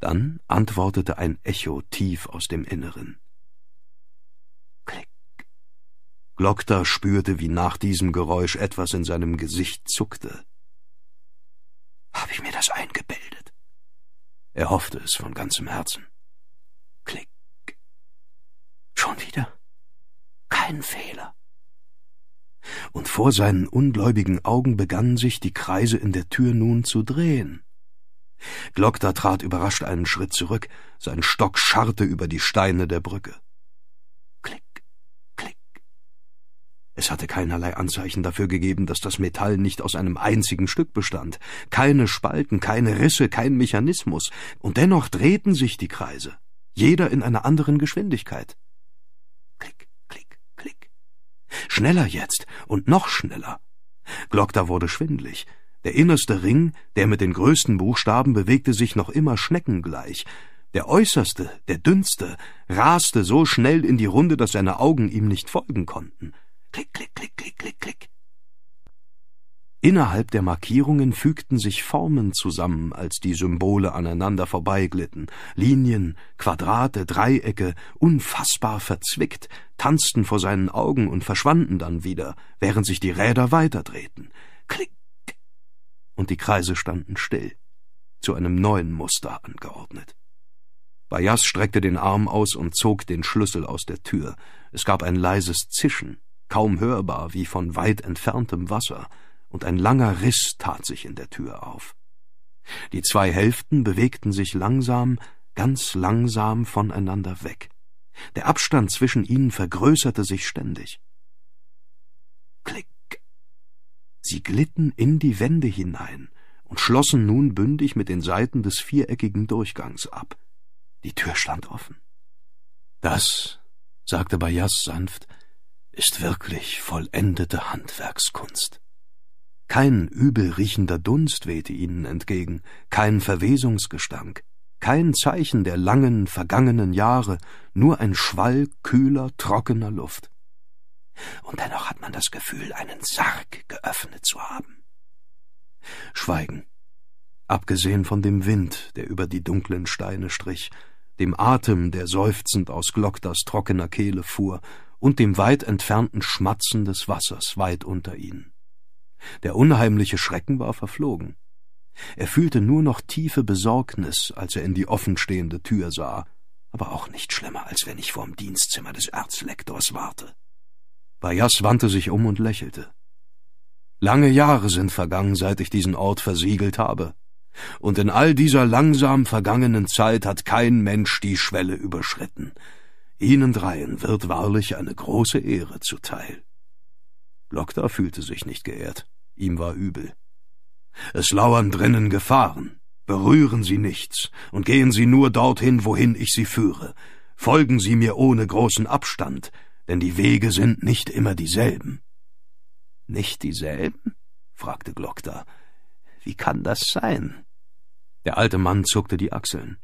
Dann antwortete ein Echo tief aus dem Inneren. Klick. Glockter spürte, wie nach diesem Geräusch etwas in seinem Gesicht zuckte. Hab ich mir das eingebildet? Er hoffte es von ganzem Herzen. Klick. Schon wieder? Kein Fehler und vor seinen ungläubigen Augen begannen sich die Kreise in der Tür nun zu drehen. Glockter trat überrascht einen Schritt zurück, sein Stock scharrte über die Steine der Brücke. Klick, klick. Es hatte keinerlei Anzeichen dafür gegeben, dass das Metall nicht aus einem einzigen Stück bestand, keine Spalten, keine Risse, kein Mechanismus, und dennoch drehten sich die Kreise, jeder in einer anderen Geschwindigkeit. Klick, klick, klick. Schneller jetzt und noch schneller. Glockter wurde schwindlig, der innerste Ring, der mit den größten Buchstaben, bewegte sich noch immer schneckengleich. Der äußerste, der dünnste, raste so schnell in die Runde, dass seine Augen ihm nicht folgen konnten. Klick, klick, klick, klick, klick, klick. Innerhalb der Markierungen fügten sich Formen zusammen, als die Symbole aneinander vorbeiglitten. Linien, Quadrate, Dreiecke, unfassbar verzwickt, tanzten vor seinen Augen und verschwanden dann wieder, während sich die Räder weiterdrehten. Klick, und die Kreise standen still, zu einem neuen Muster angeordnet. Bayas streckte den Arm aus und zog den Schlüssel aus der Tür. Es gab ein leises Zischen, kaum hörbar wie von weit entferntem Wasser, und ein langer Riss tat sich in der Tür auf. Die zwei Hälften bewegten sich langsam, ganz langsam voneinander weg. Der Abstand zwischen ihnen vergrößerte sich ständig. Klick, Sie glitten in die Wände hinein und schlossen nun bündig mit den Seiten des viereckigen Durchgangs ab. Die Tür stand offen. Das, sagte Bayas sanft, ist wirklich vollendete Handwerkskunst. Kein übelriechender Dunst wehte ihnen entgegen, kein Verwesungsgestank, kein Zeichen der langen, vergangenen Jahre, nur ein Schwall kühler, trockener Luft und dennoch hat man das Gefühl, einen Sarg geöffnet zu haben. Schweigen, abgesehen von dem Wind, der über die dunklen Steine strich, dem Atem, der seufzend aus Gloktas trockener Kehle fuhr, und dem weit entfernten Schmatzen des Wassers weit unter ihnen. Der unheimliche Schrecken war verflogen. Er fühlte nur noch tiefe Besorgnis, als er in die offenstehende Tür sah, aber auch nicht schlimmer, als wenn ich vorm Dienstzimmer des Erzlektors warte. Bayas wandte sich um und lächelte. Lange Jahre sind vergangen, seit ich diesen Ort versiegelt habe, und in all dieser langsam vergangenen Zeit hat kein Mensch die Schwelle überschritten. Ihnen dreien wird wahrlich eine große Ehre zuteil. Lokta fühlte sich nicht geehrt, ihm war übel. Es lauern drinnen Gefahren. Berühren Sie nichts und gehen Sie nur dorthin, wohin ich Sie führe. Folgen Sie mir ohne großen Abstand, denn die Wege sind nicht immer dieselben. Nicht dieselben? fragte Glockta. Wie kann das sein? Der alte Mann zuckte die Achseln.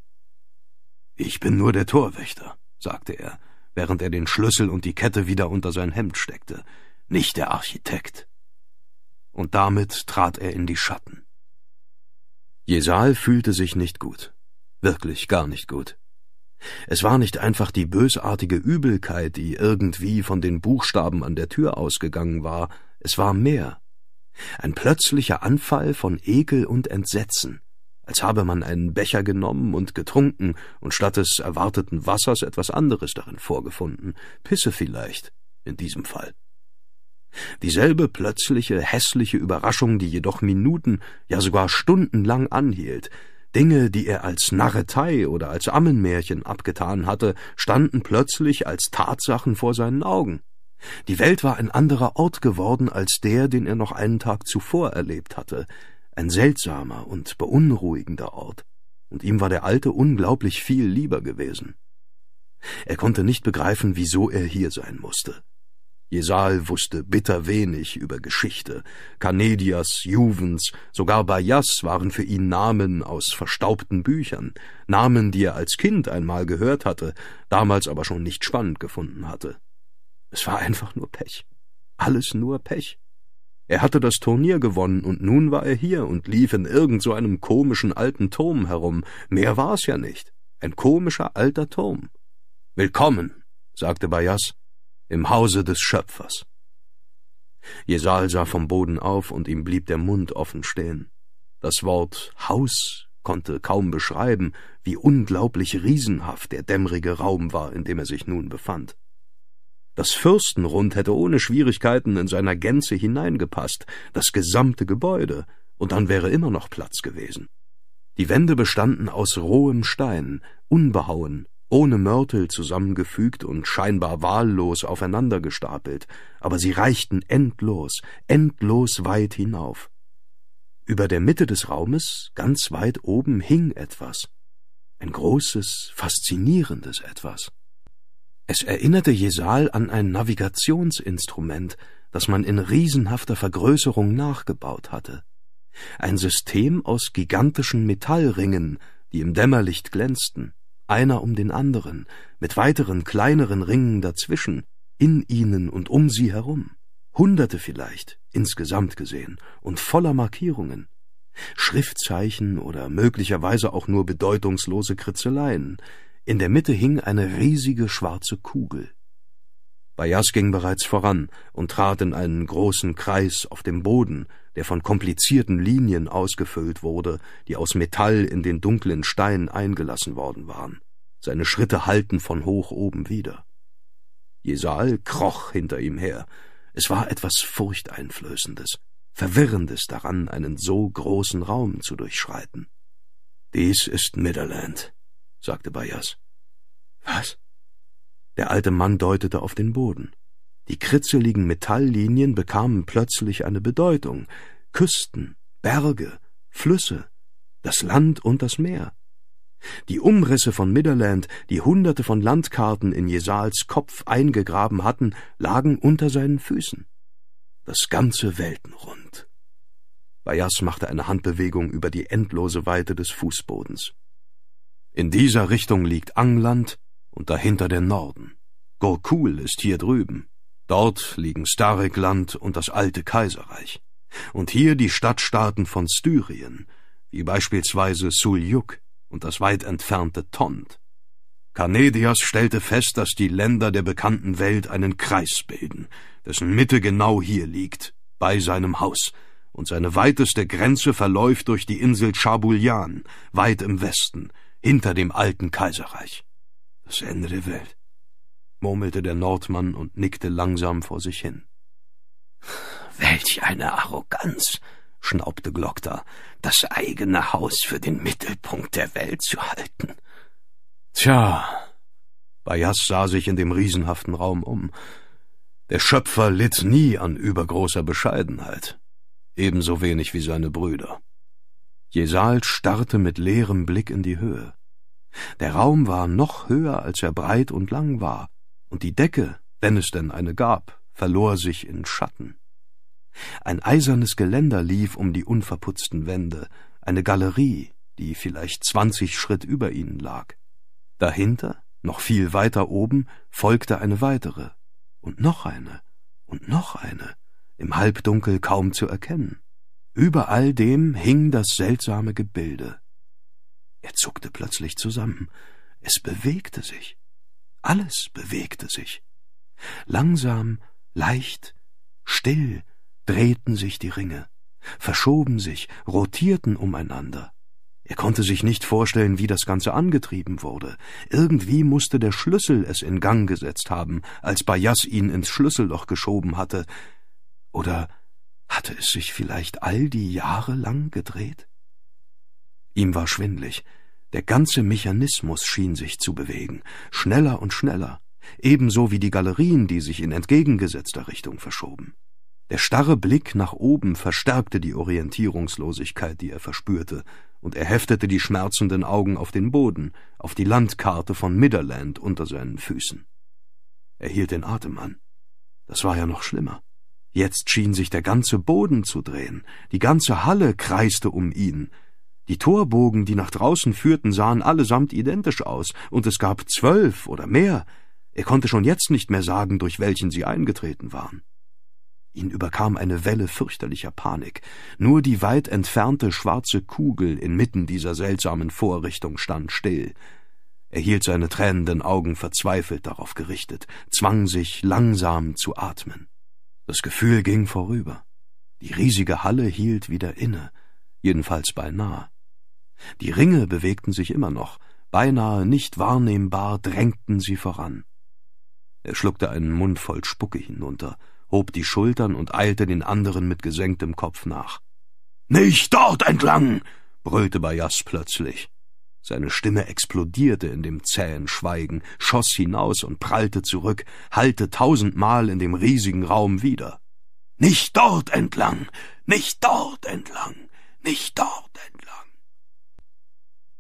Ich bin nur der Torwächter, sagte er, während er den Schlüssel und die Kette wieder unter sein Hemd steckte, nicht der Architekt. Und damit trat er in die Schatten. Jesal fühlte sich nicht gut, wirklich gar nicht gut. Es war nicht einfach die bösartige Übelkeit, die irgendwie von den Buchstaben an der Tür ausgegangen war, es war mehr. Ein plötzlicher Anfall von Ekel und Entsetzen, als habe man einen Becher genommen und getrunken und statt des erwarteten Wassers etwas anderes darin vorgefunden, Pisse vielleicht, in diesem Fall. Dieselbe plötzliche, hässliche Überraschung, die jedoch Minuten, ja sogar Stunden lang anhielt, Dinge, die er als Narretei oder als Ammenmärchen abgetan hatte, standen plötzlich als Tatsachen vor seinen Augen. Die Welt war ein anderer Ort geworden als der, den er noch einen Tag zuvor erlebt hatte, ein seltsamer und beunruhigender Ort, und ihm war der alte unglaublich viel lieber gewesen. Er konnte nicht begreifen, wieso er hier sein musste. Jesal wusste bitter wenig über Geschichte. Canedias, Juvens, sogar Bayas waren für ihn Namen aus verstaubten Büchern, Namen, die er als Kind einmal gehört hatte, damals aber schon nicht spannend gefunden hatte. Es war einfach nur Pech. Alles nur Pech. Er hatte das Turnier gewonnen und nun war er hier und lief in irgend so einem komischen alten Turm herum. Mehr war's ja nicht. Ein komischer alter Turm. Willkommen, sagte Bayas im Hause des Schöpfers. Jesal sah vom Boden auf und ihm blieb der Mund offen stehen. Das Wort Haus konnte kaum beschreiben, wie unglaublich riesenhaft der dämmerige Raum war, in dem er sich nun befand. Das Fürstenrund hätte ohne Schwierigkeiten in seiner Gänze hineingepasst, das gesamte Gebäude, und dann wäre immer noch Platz gewesen. Die Wände bestanden aus rohem Stein, unbehauen ohne Mörtel zusammengefügt und scheinbar wahllos aufeinander gestapelt, aber sie reichten endlos, endlos weit hinauf. Über der Mitte des Raumes, ganz weit oben, hing etwas. Ein großes, faszinierendes etwas. Es erinnerte Jesal an ein Navigationsinstrument, das man in riesenhafter Vergrößerung nachgebaut hatte. Ein System aus gigantischen Metallringen, die im Dämmerlicht glänzten einer um den anderen, mit weiteren kleineren Ringen dazwischen, in ihnen und um sie herum, Hunderte vielleicht, insgesamt gesehen, und voller Markierungen, Schriftzeichen oder möglicherweise auch nur bedeutungslose Kritzeleien. In der Mitte hing eine riesige schwarze Kugel. Bayas ging bereits voran und trat in einen großen Kreis auf dem Boden, der von komplizierten Linien ausgefüllt wurde, die aus Metall in den dunklen Stein eingelassen worden waren. Seine Schritte hallten von hoch oben wieder. Jesal kroch hinter ihm her. Es war etwas Furchteinflößendes, Verwirrendes daran, einen so großen Raum zu durchschreiten. Dies ist Midderland, sagte Bayas. Was? Der alte Mann deutete auf den Boden. Die kritzeligen Metalllinien bekamen plötzlich eine Bedeutung. Küsten, Berge, Flüsse, das Land und das Meer. Die Umrisse von Midderland, die hunderte von Landkarten in Jesals Kopf eingegraben hatten, lagen unter seinen Füßen. Das ganze Weltenrund. Bayas machte eine Handbewegung über die endlose Weite des Fußbodens. In dieser Richtung liegt Angland und dahinter der Norden. Gorkul ist hier drüben. Dort liegen Starikland und das alte Kaiserreich. Und hier die Stadtstaaten von Styrien, wie beispielsweise Suljuk und das weit entfernte Tond. Kanedias stellte fest, dass die Länder der bekannten Welt einen Kreis bilden, dessen Mitte genau hier liegt, bei seinem Haus, und seine weiteste Grenze verläuft durch die Insel Chabulian, weit im Westen, hinter dem alten Kaiserreich. Das Ende der Welt murmelte der Nordmann und nickte langsam vor sich hin. Welch eine Arroganz, schnaubte Glockter, das eigene Haus für den Mittelpunkt der Welt zu halten. Tja, Bayas sah sich in dem riesenhaften Raum um. Der Schöpfer litt nie an übergroßer Bescheidenheit, ebenso wenig wie seine Brüder. Jesal starrte mit leerem Blick in die Höhe. Der Raum war noch höher, als er breit und lang war, und die Decke, wenn es denn eine gab, verlor sich in Schatten. Ein eisernes Geländer lief um die unverputzten Wände, eine Galerie, die vielleicht zwanzig Schritt über ihnen lag. Dahinter, noch viel weiter oben, folgte eine weitere, und noch eine, und noch eine, im Halbdunkel kaum zu erkennen. Über all dem hing das seltsame Gebilde. Er zuckte plötzlich zusammen. Es bewegte sich. Alles bewegte sich. Langsam, leicht, still drehten sich die Ringe, verschoben sich, rotierten umeinander. Er konnte sich nicht vorstellen, wie das Ganze angetrieben wurde. Irgendwie musste der Schlüssel es in Gang gesetzt haben, als Bayas ihn ins Schlüsselloch geschoben hatte. Oder hatte es sich vielleicht all die Jahre lang gedreht? Ihm war schwindlig. Der ganze Mechanismus schien sich zu bewegen, schneller und schneller, ebenso wie die Galerien, die sich in entgegengesetzter Richtung verschoben. Der starre Blick nach oben verstärkte die Orientierungslosigkeit, die er verspürte, und er heftete die schmerzenden Augen auf den Boden, auf die Landkarte von Midderland unter seinen Füßen. Er hielt den Atem an. Das war ja noch schlimmer. Jetzt schien sich der ganze Boden zu drehen, die ganze Halle kreiste um ihn, die Torbogen, die nach draußen führten, sahen allesamt identisch aus, und es gab zwölf oder mehr. Er konnte schon jetzt nicht mehr sagen, durch welchen sie eingetreten waren. Ihn überkam eine Welle fürchterlicher Panik. Nur die weit entfernte schwarze Kugel inmitten dieser seltsamen Vorrichtung stand still. Er hielt seine tränenden Augen verzweifelt darauf gerichtet, zwang sich langsam zu atmen. Das Gefühl ging vorüber. Die riesige Halle hielt wieder inne, jedenfalls beinahe. Die Ringe bewegten sich immer noch, beinahe nicht wahrnehmbar drängten sie voran. Er schluckte einen Mund voll Spucke hinunter, hob die Schultern und eilte den anderen mit gesenktem Kopf nach. Nicht dort entlang! brüllte Bajas plötzlich. Seine Stimme explodierte in dem zähen Schweigen, schoss hinaus und prallte zurück, hallte tausendmal in dem riesigen Raum wieder. Nicht dort entlang! Nicht dort entlang! Nicht dort entlang!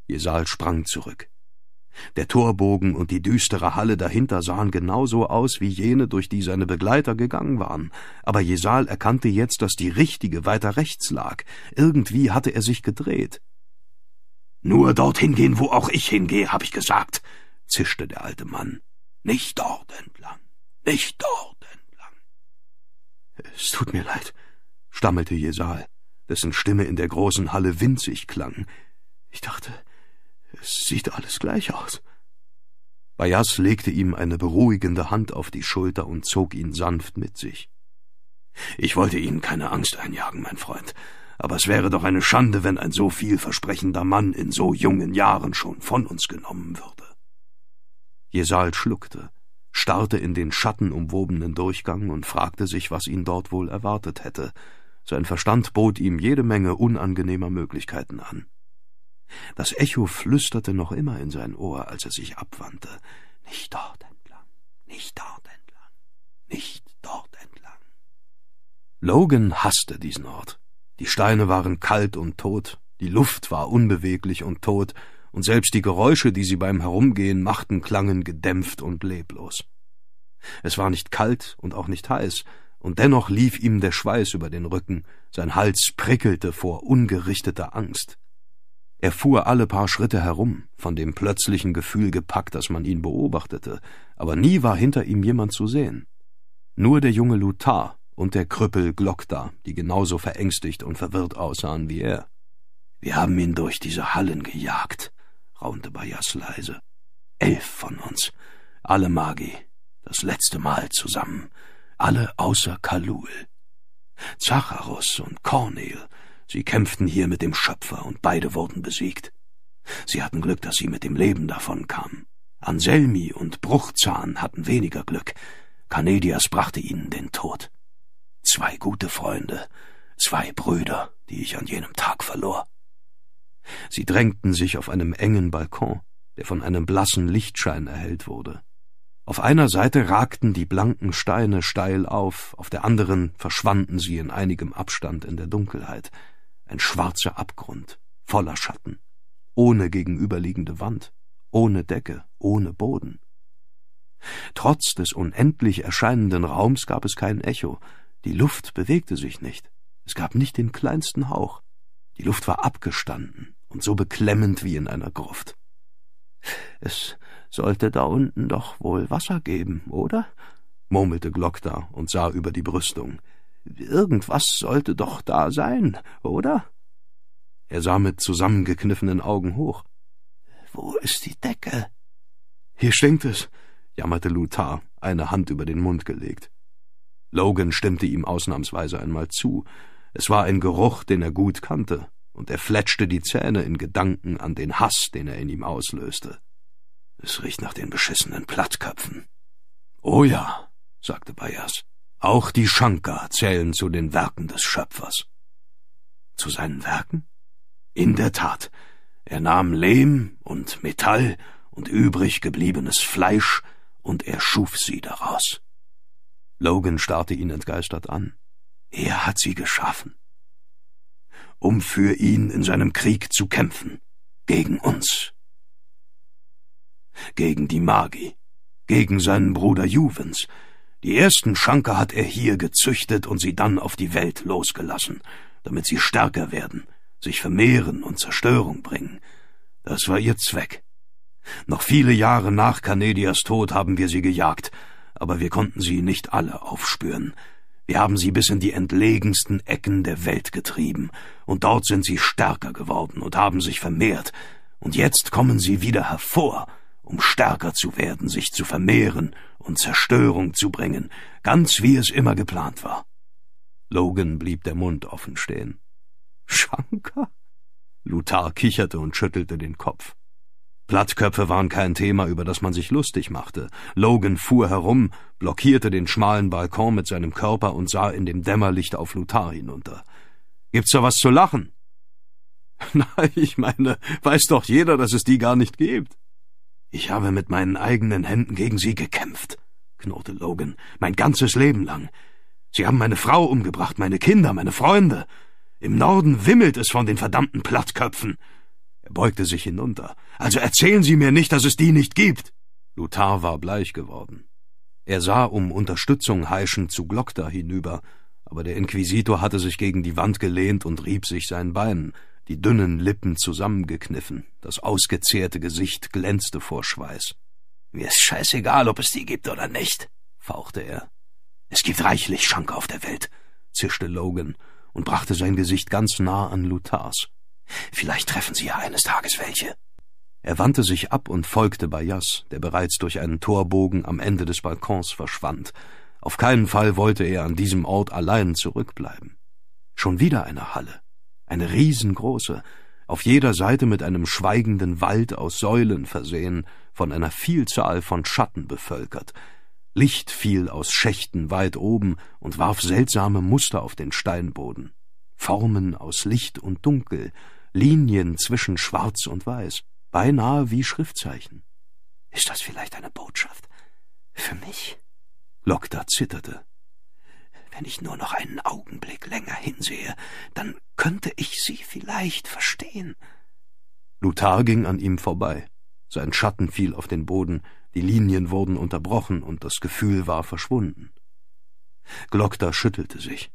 Jesal sprang zurück. Der Torbogen und die düstere Halle dahinter sahen genauso aus wie jene, durch die seine Begleiter gegangen waren, aber Jesal erkannte jetzt, dass die richtige weiter rechts lag. Irgendwie hatte er sich gedreht. Nur dorthin gehen, wo auch ich hingehe, hab ich gesagt, zischte der alte Mann. Nicht dort entlang, nicht dort entlang. Es tut mir leid, stammelte Jesal, dessen Stimme in der großen Halle winzig klang. Ich dachte, es sieht alles gleich aus. Bayas legte ihm eine beruhigende Hand auf die Schulter und zog ihn sanft mit sich. Ich wollte Ihnen keine Angst einjagen, mein Freund, aber es wäre doch eine Schande, wenn ein so vielversprechender Mann in so jungen Jahren schon von uns genommen würde. Jesal schluckte, starrte in den schattenumwobenen Durchgang und fragte sich, was ihn dort wohl erwartet hätte. Sein Verstand bot ihm jede Menge unangenehmer Möglichkeiten an. Das Echo flüsterte noch immer in sein Ohr, als er sich abwandte. Nicht dort entlang, nicht dort entlang, nicht dort entlang. Logan hasste diesen Ort. Die Steine waren kalt und tot, die Luft war unbeweglich und tot, und selbst die Geräusche, die sie beim Herumgehen machten, klangen gedämpft und leblos. Es war nicht kalt und auch nicht heiß, und dennoch lief ihm der Schweiß über den Rücken, sein Hals prickelte vor ungerichteter Angst. Er fuhr alle paar Schritte herum, von dem plötzlichen Gefühl gepackt, dass man ihn beobachtete, aber nie war hinter ihm jemand zu sehen. Nur der junge Lutar und der Krüppel Glockda, die genauso verängstigt und verwirrt aussahen wie er. Wir haben ihn durch diese Hallen gejagt, raunte Bayas leise. Elf von uns, alle Magi, das letzte Mal zusammen, alle außer Kalul. Zacharus und Cornel Sie kämpften hier mit dem Schöpfer und beide wurden besiegt. Sie hatten Glück, dass sie mit dem Leben davon kamen. Anselmi und Bruchzahn hatten weniger Glück. Canedias brachte ihnen den Tod. Zwei gute Freunde, zwei Brüder, die ich an jenem Tag verlor. Sie drängten sich auf einem engen Balkon, der von einem blassen Lichtschein erhellt wurde. Auf einer Seite ragten die blanken Steine steil auf, auf der anderen verschwanden sie in einigem Abstand in der Dunkelheit ein schwarzer Abgrund, voller Schatten, ohne gegenüberliegende Wand, ohne Decke, ohne Boden. Trotz des unendlich erscheinenden Raums gab es kein Echo, die Luft bewegte sich nicht, es gab nicht den kleinsten Hauch, die Luft war abgestanden und so beklemmend wie in einer Gruft. Es sollte da unten doch wohl Wasser geben, oder? murmelte Glockta und sah über die Brüstung, Irgendwas sollte doch da sein, oder? Er sah mit zusammengekniffenen Augen hoch. Wo ist die Decke? Hier stinkt es, jammerte Lutar, eine Hand über den Mund gelegt. Logan stimmte ihm ausnahmsweise einmal zu. Es war ein Geruch, den er gut kannte, und er fletschte die Zähne in Gedanken an den Hass, den er in ihm auslöste. Es riecht nach den beschissenen Plattköpfen. Oh ja, sagte Bayers. Auch die Shankar zählen zu den Werken des Schöpfers. Zu seinen Werken? In der Tat. Er nahm Lehm und Metall und übrig gebliebenes Fleisch und er schuf sie daraus. Logan starrte ihn entgeistert an. Er hat sie geschaffen. Um für ihn in seinem Krieg zu kämpfen. Gegen uns. Gegen die Magi. Gegen seinen Bruder Juvens die ersten Schanker hat er hier gezüchtet und sie dann auf die Welt losgelassen, damit sie stärker werden, sich vermehren und Zerstörung bringen. Das war ihr Zweck. Noch viele Jahre nach Canedias Tod haben wir sie gejagt, aber wir konnten sie nicht alle aufspüren. Wir haben sie bis in die entlegensten Ecken der Welt getrieben, und dort sind sie stärker geworden und haben sich vermehrt, und jetzt kommen sie wieder hervor, um stärker zu werden, sich zu vermehren und Zerstörung zu bringen, ganz wie es immer geplant war. Logan blieb der Mund offen stehen. Shankar? Lutar kicherte und schüttelte den Kopf. Plattköpfe waren kein Thema, über das man sich lustig machte. Logan fuhr herum, blockierte den schmalen Balkon mit seinem Körper und sah in dem Dämmerlicht auf Lutar hinunter. Gibt's da was zu lachen? Na, ich meine, weiß doch jeder, dass es die gar nicht gibt. Ich habe mit meinen eigenen Händen gegen sie gekämpft, knurrte Logan, mein ganzes Leben lang. Sie haben meine Frau umgebracht, meine Kinder, meine Freunde. Im Norden wimmelt es von den verdammten Plattköpfen. Er beugte sich hinunter. Also erzählen Sie mir nicht, dass es die nicht gibt. Lutar war bleich geworden. Er sah um Unterstützung heischend zu Glockta hinüber, aber der Inquisitor hatte sich gegen die Wand gelehnt und rieb sich sein Bein die dünnen Lippen zusammengekniffen, das ausgezehrte Gesicht glänzte vor Schweiß. Mir ist scheißegal, ob es die gibt oder nicht, fauchte er. Es gibt reichlich Schanke auf der Welt, zischte Logan und brachte sein Gesicht ganz nah an Lutars. Vielleicht treffen sie ja eines Tages welche. Er wandte sich ab und folgte Bayas, der bereits durch einen Torbogen am Ende des Balkons verschwand. Auf keinen Fall wollte er an diesem Ort allein zurückbleiben. Schon wieder eine Halle, eine riesengroße, auf jeder Seite mit einem schweigenden Wald aus Säulen versehen, von einer Vielzahl von Schatten bevölkert. Licht fiel aus Schächten weit oben und warf seltsame Muster auf den Steinboden. Formen aus Licht und Dunkel, Linien zwischen Schwarz und Weiß, beinahe wie Schriftzeichen. Ist das vielleicht eine Botschaft? Für mich? Lokta zitterte. Wenn ich nur noch einen Augenblick länger hinsehe, dann könnte ich sie vielleicht verstehen. Luthar ging an ihm vorbei. Sein Schatten fiel auf den Boden, die Linien wurden unterbrochen und das Gefühl war verschwunden. Glockter schüttelte sich.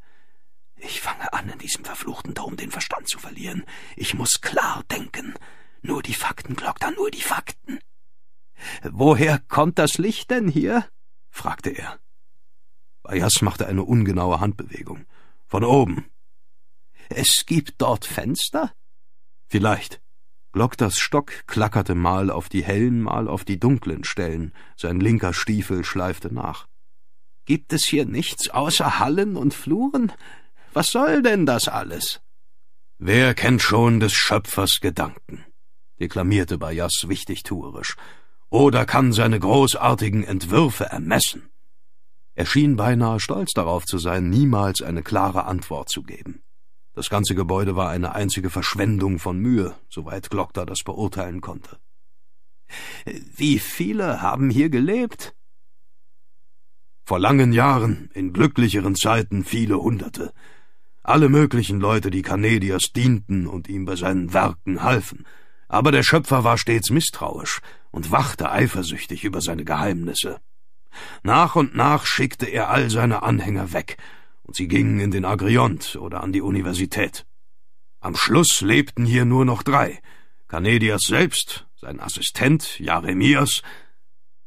Ich fange an, in diesem verfluchten Dom den Verstand zu verlieren. Ich muss klar denken. Nur die Fakten, Glockter, nur die Fakten. Woher kommt das Licht denn hier? fragte er. Ayas machte eine ungenaue Handbewegung. Von oben. Es gibt dort Fenster? Vielleicht. Glockters Stock klackerte mal auf die hellen, mal auf die dunklen Stellen, sein linker Stiefel schleifte nach. Gibt es hier nichts außer Hallen und Fluren? Was soll denn das alles? Wer kennt schon des Schöpfers Gedanken? deklamierte Bayas wichtigtuerisch. Oder kann seine großartigen Entwürfe ermessen? Er schien beinahe stolz darauf zu sein, niemals eine klare Antwort zu geben. Das ganze Gebäude war eine einzige Verschwendung von Mühe, soweit Glockter das beurteilen konnte. Wie viele haben hier gelebt? Vor langen Jahren, in glücklicheren Zeiten viele Hunderte. Alle möglichen Leute, die Canedias dienten und ihm bei seinen Werken halfen. Aber der Schöpfer war stets misstrauisch und wachte eifersüchtig über seine Geheimnisse. Nach und nach schickte er all seine Anhänger weg, und sie gingen in den Agriont oder an die Universität. Am Schluss lebten hier nur noch drei, Canedias selbst, sein Assistent Jaremias,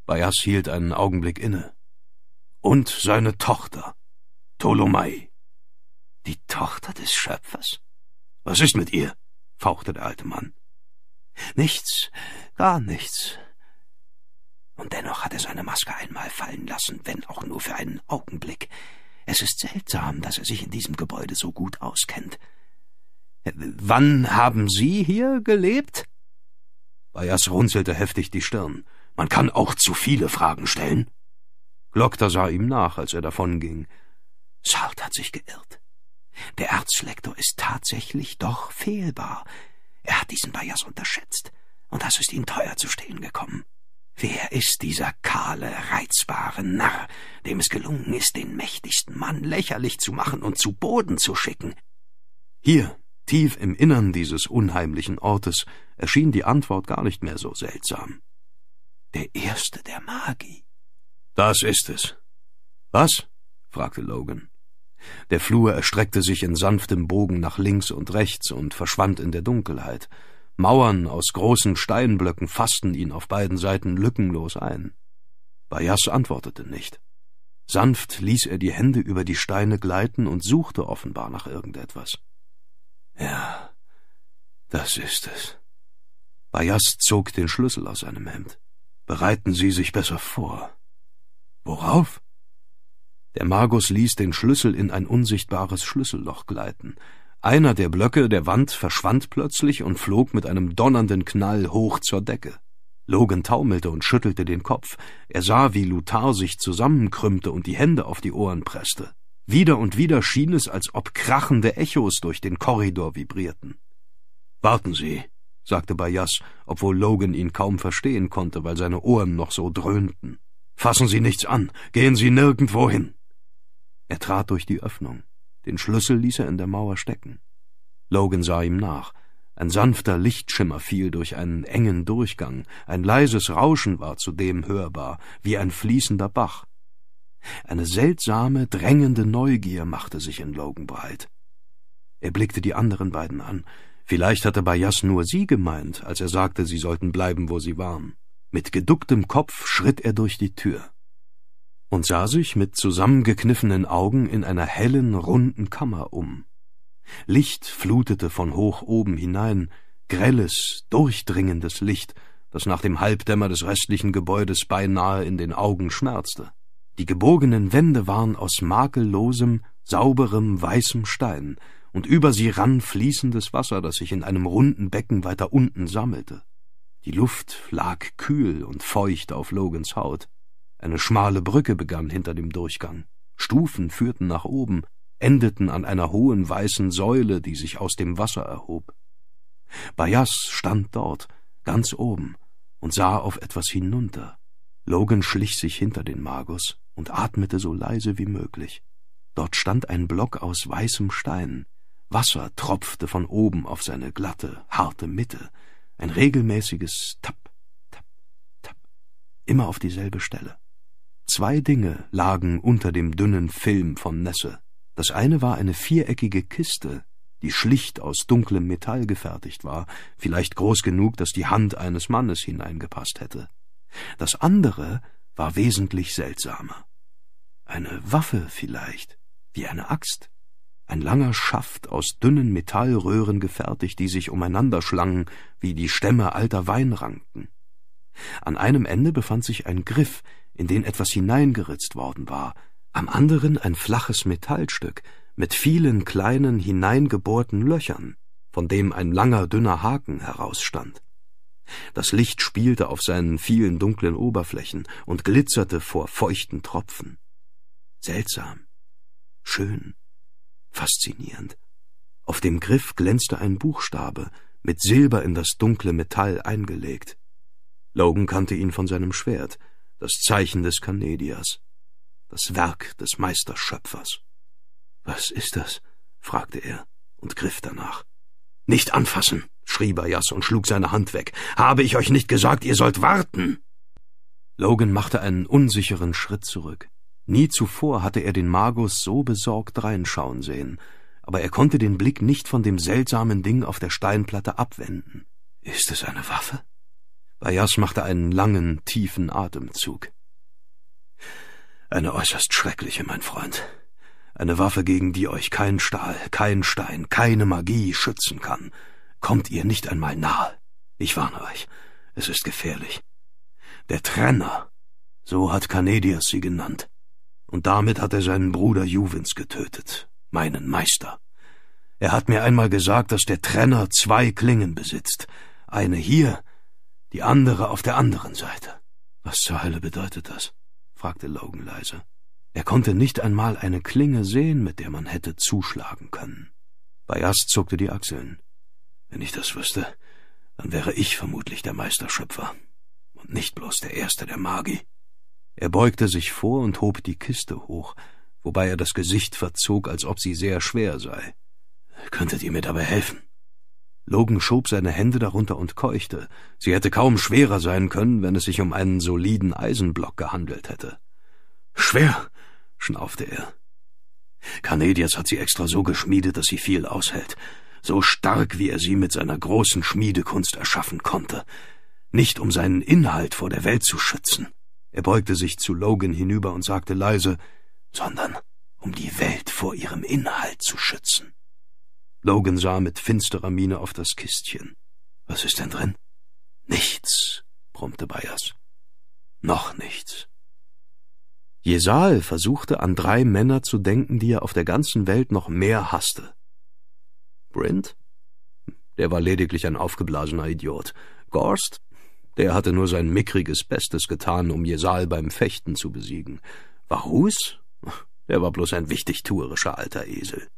Bayas hielt einen Augenblick inne, und seine Tochter, Tolomei. Die Tochter des Schöpfers? Was ist mit ihr? fauchte der alte Mann. Nichts, gar nichts, und dennoch hat er seine Maske einmal fallen lassen, wenn auch nur für einen Augenblick. Es ist seltsam, dass er sich in diesem Gebäude so gut auskennt. Äh, wann haben Sie hier gelebt? Bayas runzelte heftig die Stirn. Man kann auch zu viele Fragen stellen. Glockter sah ihm nach, als er davonging. Salt hat sich geirrt. Der Erzlektor ist tatsächlich doch fehlbar. Er hat diesen Bayas unterschätzt, und das ist ihm teuer zu stehen gekommen. Wer ist dieser kahle, reizbare Narr, dem es gelungen ist, den mächtigsten Mann lächerlich zu machen und zu Boden zu schicken? Hier, tief im Innern dieses unheimlichen Ortes, erschien die Antwort gar nicht mehr so seltsam. Der erste der Magi. Das ist es. Was? fragte Logan. Der Flur erstreckte sich in sanftem Bogen nach links und rechts und verschwand in der Dunkelheit. Mauern aus großen Steinblöcken fassten ihn auf beiden Seiten lückenlos ein. Bayas antwortete nicht. Sanft ließ er die Hände über die Steine gleiten und suchte offenbar nach irgendetwas. Ja, das ist es. Bayas zog den Schlüssel aus seinem Hemd. Bereiten Sie sich besser vor. Worauf? Der Magus ließ den Schlüssel in ein unsichtbares Schlüsselloch gleiten. Einer der Blöcke der Wand verschwand plötzlich und flog mit einem donnernden Knall hoch zur Decke. Logan taumelte und schüttelte den Kopf. Er sah, wie Lutar sich zusammenkrümmte und die Hände auf die Ohren presste. Wieder und wieder schien es, als ob krachende Echos durch den Korridor vibrierten. Warten Sie, sagte Bayas, obwohl Logan ihn kaum verstehen konnte, weil seine Ohren noch so dröhnten. Fassen Sie nichts an, gehen Sie nirgendwo hin. Er trat durch die Öffnung. Den Schlüssel ließ er in der Mauer stecken. Logan sah ihm nach. Ein sanfter Lichtschimmer fiel durch einen engen Durchgang, ein leises Rauschen war zudem hörbar, wie ein fließender Bach. Eine seltsame, drängende Neugier machte sich in Logan breit. Er blickte die anderen beiden an. Vielleicht hatte Bayas nur sie gemeint, als er sagte, sie sollten bleiben, wo sie waren. Mit geducktem Kopf schritt er durch die Tür und sah sich mit zusammengekniffenen Augen in einer hellen, runden Kammer um. Licht flutete von hoch oben hinein, grelles, durchdringendes Licht, das nach dem Halbdämmer des restlichen Gebäudes beinahe in den Augen schmerzte. Die gebogenen Wände waren aus makellosem, sauberem, weißem Stein, und über sie rann fließendes Wasser, das sich in einem runden Becken weiter unten sammelte. Die Luft lag kühl und feucht auf Logans Haut. Eine schmale Brücke begann hinter dem Durchgang. Stufen führten nach oben, endeten an einer hohen weißen Säule, die sich aus dem Wasser erhob. Bayas stand dort, ganz oben, und sah auf etwas hinunter. Logan schlich sich hinter den Magus und atmete so leise wie möglich. Dort stand ein Block aus weißem Stein. Wasser tropfte von oben auf seine glatte, harte Mitte. Ein regelmäßiges Tapp, Tapp, Tap. Immer auf dieselbe Stelle. Zwei Dinge lagen unter dem dünnen Film von Nässe. Das eine war eine viereckige Kiste, die schlicht aus dunklem Metall gefertigt war, vielleicht groß genug, dass die Hand eines Mannes hineingepasst hätte. Das andere war wesentlich seltsamer. Eine Waffe vielleicht, wie eine Axt. Ein langer Schaft aus dünnen Metallröhren gefertigt, die sich umeinander schlangen, wie die Stämme alter Weinranken. An einem Ende befand sich ein Griff, in den etwas hineingeritzt worden war, am anderen ein flaches Metallstück mit vielen kleinen hineingebohrten Löchern, von dem ein langer dünner Haken herausstand. Das Licht spielte auf seinen vielen dunklen Oberflächen und glitzerte vor feuchten Tropfen. Seltsam, schön, faszinierend. Auf dem Griff glänzte ein Buchstabe, mit Silber in das dunkle Metall eingelegt. Logan kannte ihn von seinem Schwert, das Zeichen des Canedias, das Werk des Meisterschöpfers. Was ist das? fragte er und griff danach. Nicht anfassen, schrie Bajas und schlug seine Hand weg. Habe ich euch nicht gesagt, ihr sollt warten? Logan machte einen unsicheren Schritt zurück. Nie zuvor hatte er den Magus so besorgt reinschauen sehen, aber er konnte den Blick nicht von dem seltsamen Ding auf der Steinplatte abwenden. Ist es eine Waffe? Bayas machte einen langen, tiefen Atemzug. Eine äußerst schreckliche, mein Freund. Eine Waffe, gegen die euch kein Stahl, kein Stein, keine Magie schützen kann. Kommt ihr nicht einmal nahe. Ich warne euch, es ist gefährlich. Der Trenner, so hat Canedias sie genannt. Und damit hat er seinen Bruder Juvens getötet, meinen Meister. Er hat mir einmal gesagt, dass der Trenner zwei Klingen besitzt. Eine hier die andere auf der anderen Seite. Was zur Hölle bedeutet das? fragte Logan leise. Er konnte nicht einmal eine Klinge sehen, mit der man hätte zuschlagen können. Bayas zuckte die Achseln. Wenn ich das wüsste, dann wäre ich vermutlich der Meisterschöpfer und nicht bloß der Erste der Magi. Er beugte sich vor und hob die Kiste hoch, wobei er das Gesicht verzog, als ob sie sehr schwer sei. Könntet ihr mir dabei helfen? Logan schob seine Hände darunter und keuchte. Sie hätte kaum schwerer sein können, wenn es sich um einen soliden Eisenblock gehandelt hätte. Schwer, schnaufte er. Canedias hat sie extra so geschmiedet, dass sie viel aushält. So stark, wie er sie mit seiner großen Schmiedekunst erschaffen konnte. Nicht um seinen Inhalt vor der Welt zu schützen. Er beugte sich zu Logan hinüber und sagte leise, sondern um die Welt vor ihrem Inhalt zu schützen. Logan sah mit finsterer Miene auf das Kistchen. Was ist denn drin? Nichts, brummte Bayers. Noch nichts. Jesal versuchte an drei Männer zu denken, die er auf der ganzen Welt noch mehr hasste. Brint? Der war lediglich ein aufgeblasener Idiot. Gorst? Der hatte nur sein mickriges Bestes getan, um Jesal beim Fechten zu besiegen. Varus? Der war bloß ein wichtigtuerischer alter Esel.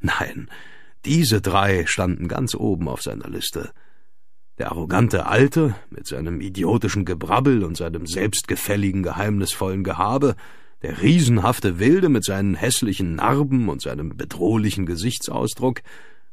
Nein, diese drei standen ganz oben auf seiner Liste. Der arrogante Alte mit seinem idiotischen Gebrabbel und seinem selbstgefälligen, geheimnisvollen Gehabe, der riesenhafte Wilde mit seinen hässlichen Narben und seinem bedrohlichen Gesichtsausdruck,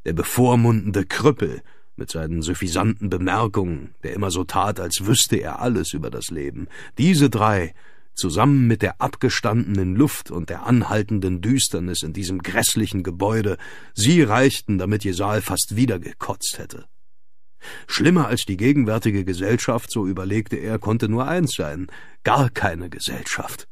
der bevormundende Krüppel mit seinen suffisanten Bemerkungen, der immer so tat, als wüsste er alles über das Leben. Diese drei zusammen mit der abgestandenen Luft und der anhaltenden Düsternis in diesem grässlichen Gebäude, sie reichten, damit Jesal fast wieder gekotzt hätte. Schlimmer als die gegenwärtige Gesellschaft, so überlegte er, konnte nur eins sein, gar keine Gesellschaft.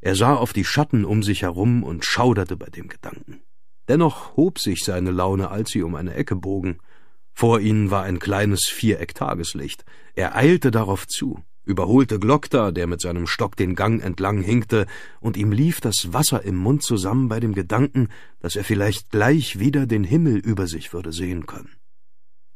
Er sah auf die Schatten um sich herum und schauderte bei dem Gedanken. Dennoch hob sich seine Laune, als sie um eine Ecke bogen. Vor ihnen war ein kleines Viereck Tageslicht. Er eilte darauf zu überholte Glockter, der mit seinem Stock den Gang entlang hinkte, und ihm lief das Wasser im Mund zusammen bei dem Gedanken, dass er vielleicht gleich wieder den Himmel über sich würde sehen können.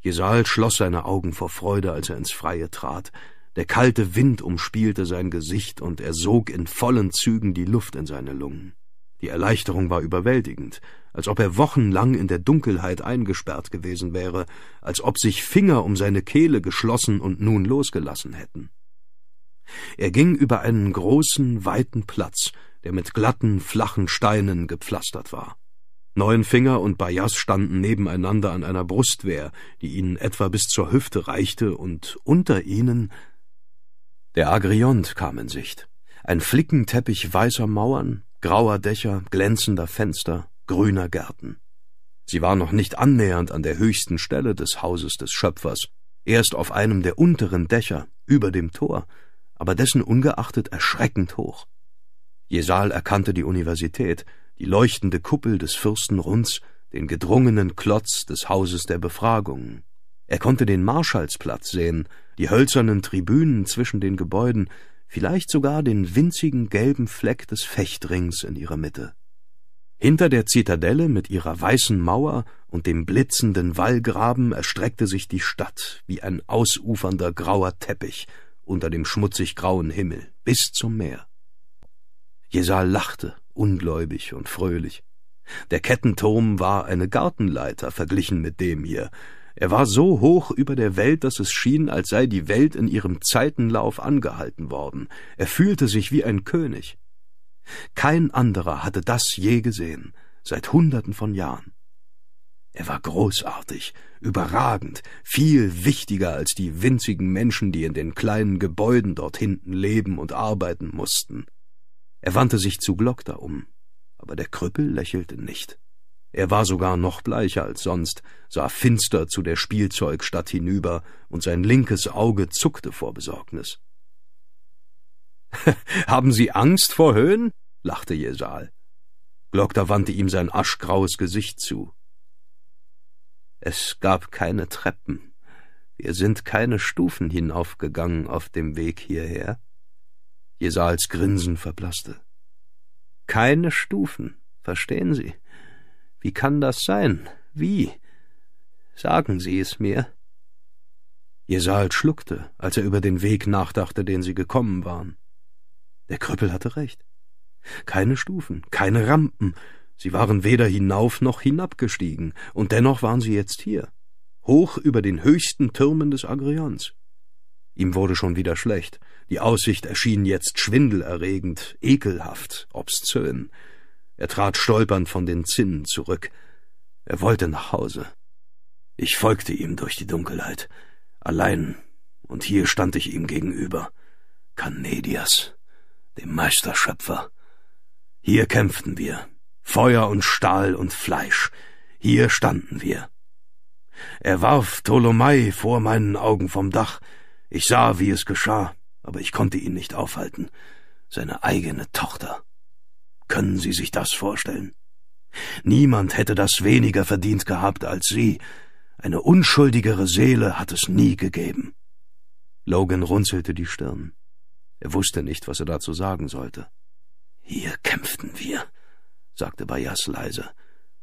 Jesal schloss seine Augen vor Freude, als er ins Freie trat. Der kalte Wind umspielte sein Gesicht und er sog in vollen Zügen die Luft in seine Lungen. Die Erleichterung war überwältigend, als ob er wochenlang in der Dunkelheit eingesperrt gewesen wäre, als ob sich Finger um seine Kehle geschlossen und nun losgelassen hätten. Er ging über einen großen, weiten Platz, der mit glatten, flachen Steinen gepflastert war. Neuenfinger und Bayas standen nebeneinander an einer Brustwehr, die ihnen etwa bis zur Hüfte reichte, und unter ihnen der Agrient kam in Sicht. Ein Flickenteppich weißer Mauern, grauer Dächer, glänzender Fenster, grüner Gärten. Sie war noch nicht annähernd an der höchsten Stelle des Hauses des Schöpfers, erst auf einem der unteren Dächer, über dem Tor, aber dessen ungeachtet erschreckend hoch. Jesal erkannte die Universität, die leuchtende Kuppel des Fürstenrunds, den gedrungenen Klotz des Hauses der Befragungen. Er konnte den Marschallsplatz sehen, die hölzernen Tribünen zwischen den Gebäuden, vielleicht sogar den winzigen gelben Fleck des Fechtrings in ihrer Mitte. Hinter der Zitadelle mit ihrer weißen Mauer und dem blitzenden Wallgraben erstreckte sich die Stadt wie ein ausufernder grauer Teppich, unter dem schmutzig grauen Himmel bis zum Meer. Jesal lachte, ungläubig und fröhlich. Der Kettenturm war eine Gartenleiter verglichen mit dem hier. Er war so hoch über der Welt, dass es schien, als sei die Welt in ihrem Zeitenlauf angehalten worden. Er fühlte sich wie ein König. Kein anderer hatte das je gesehen, seit Hunderten von Jahren. Er war großartig, überragend, viel wichtiger als die winzigen Menschen, die in den kleinen Gebäuden dort hinten leben und arbeiten mussten. Er wandte sich zu Glockta um, aber der Krüppel lächelte nicht. Er war sogar noch bleicher als sonst, sah finster zu der Spielzeugstadt hinüber, und sein linkes Auge zuckte vor Besorgnis. Haben Sie Angst vor Höhen? lachte Jesal. Glockta wandte ihm sein aschgraues Gesicht zu. Es gab keine Treppen. Wir sind keine Stufen hinaufgegangen auf dem Weg hierher. Jesals Grinsen verblasste. Keine Stufen, verstehen Sie? Wie kann das sein? Wie? Sagen Sie es mir. Jesal halt schluckte, als er über den Weg nachdachte, den sie gekommen waren. Der Krüppel hatte recht. Keine Stufen, keine Rampen, Sie waren weder hinauf noch hinabgestiegen, und dennoch waren sie jetzt hier, hoch über den höchsten Türmen des Agrions. Ihm wurde schon wieder schlecht, die Aussicht erschien jetzt schwindelerregend, ekelhaft, obszön. Er trat stolpernd von den Zinnen zurück. Er wollte nach Hause. Ich folgte ihm durch die Dunkelheit, allein, und hier stand ich ihm gegenüber. Canedias, dem Meisterschöpfer. Hier kämpften wir, Feuer und Stahl und Fleisch. Hier standen wir. Er warf Tolomei vor meinen Augen vom Dach. Ich sah, wie es geschah, aber ich konnte ihn nicht aufhalten. Seine eigene Tochter. Können Sie sich das vorstellen? Niemand hätte das weniger verdient gehabt als sie. Eine unschuldigere Seele hat es nie gegeben. Logan runzelte die Stirn. Er wusste nicht, was er dazu sagen sollte. Hier kämpften wir, sagte Bayas leise.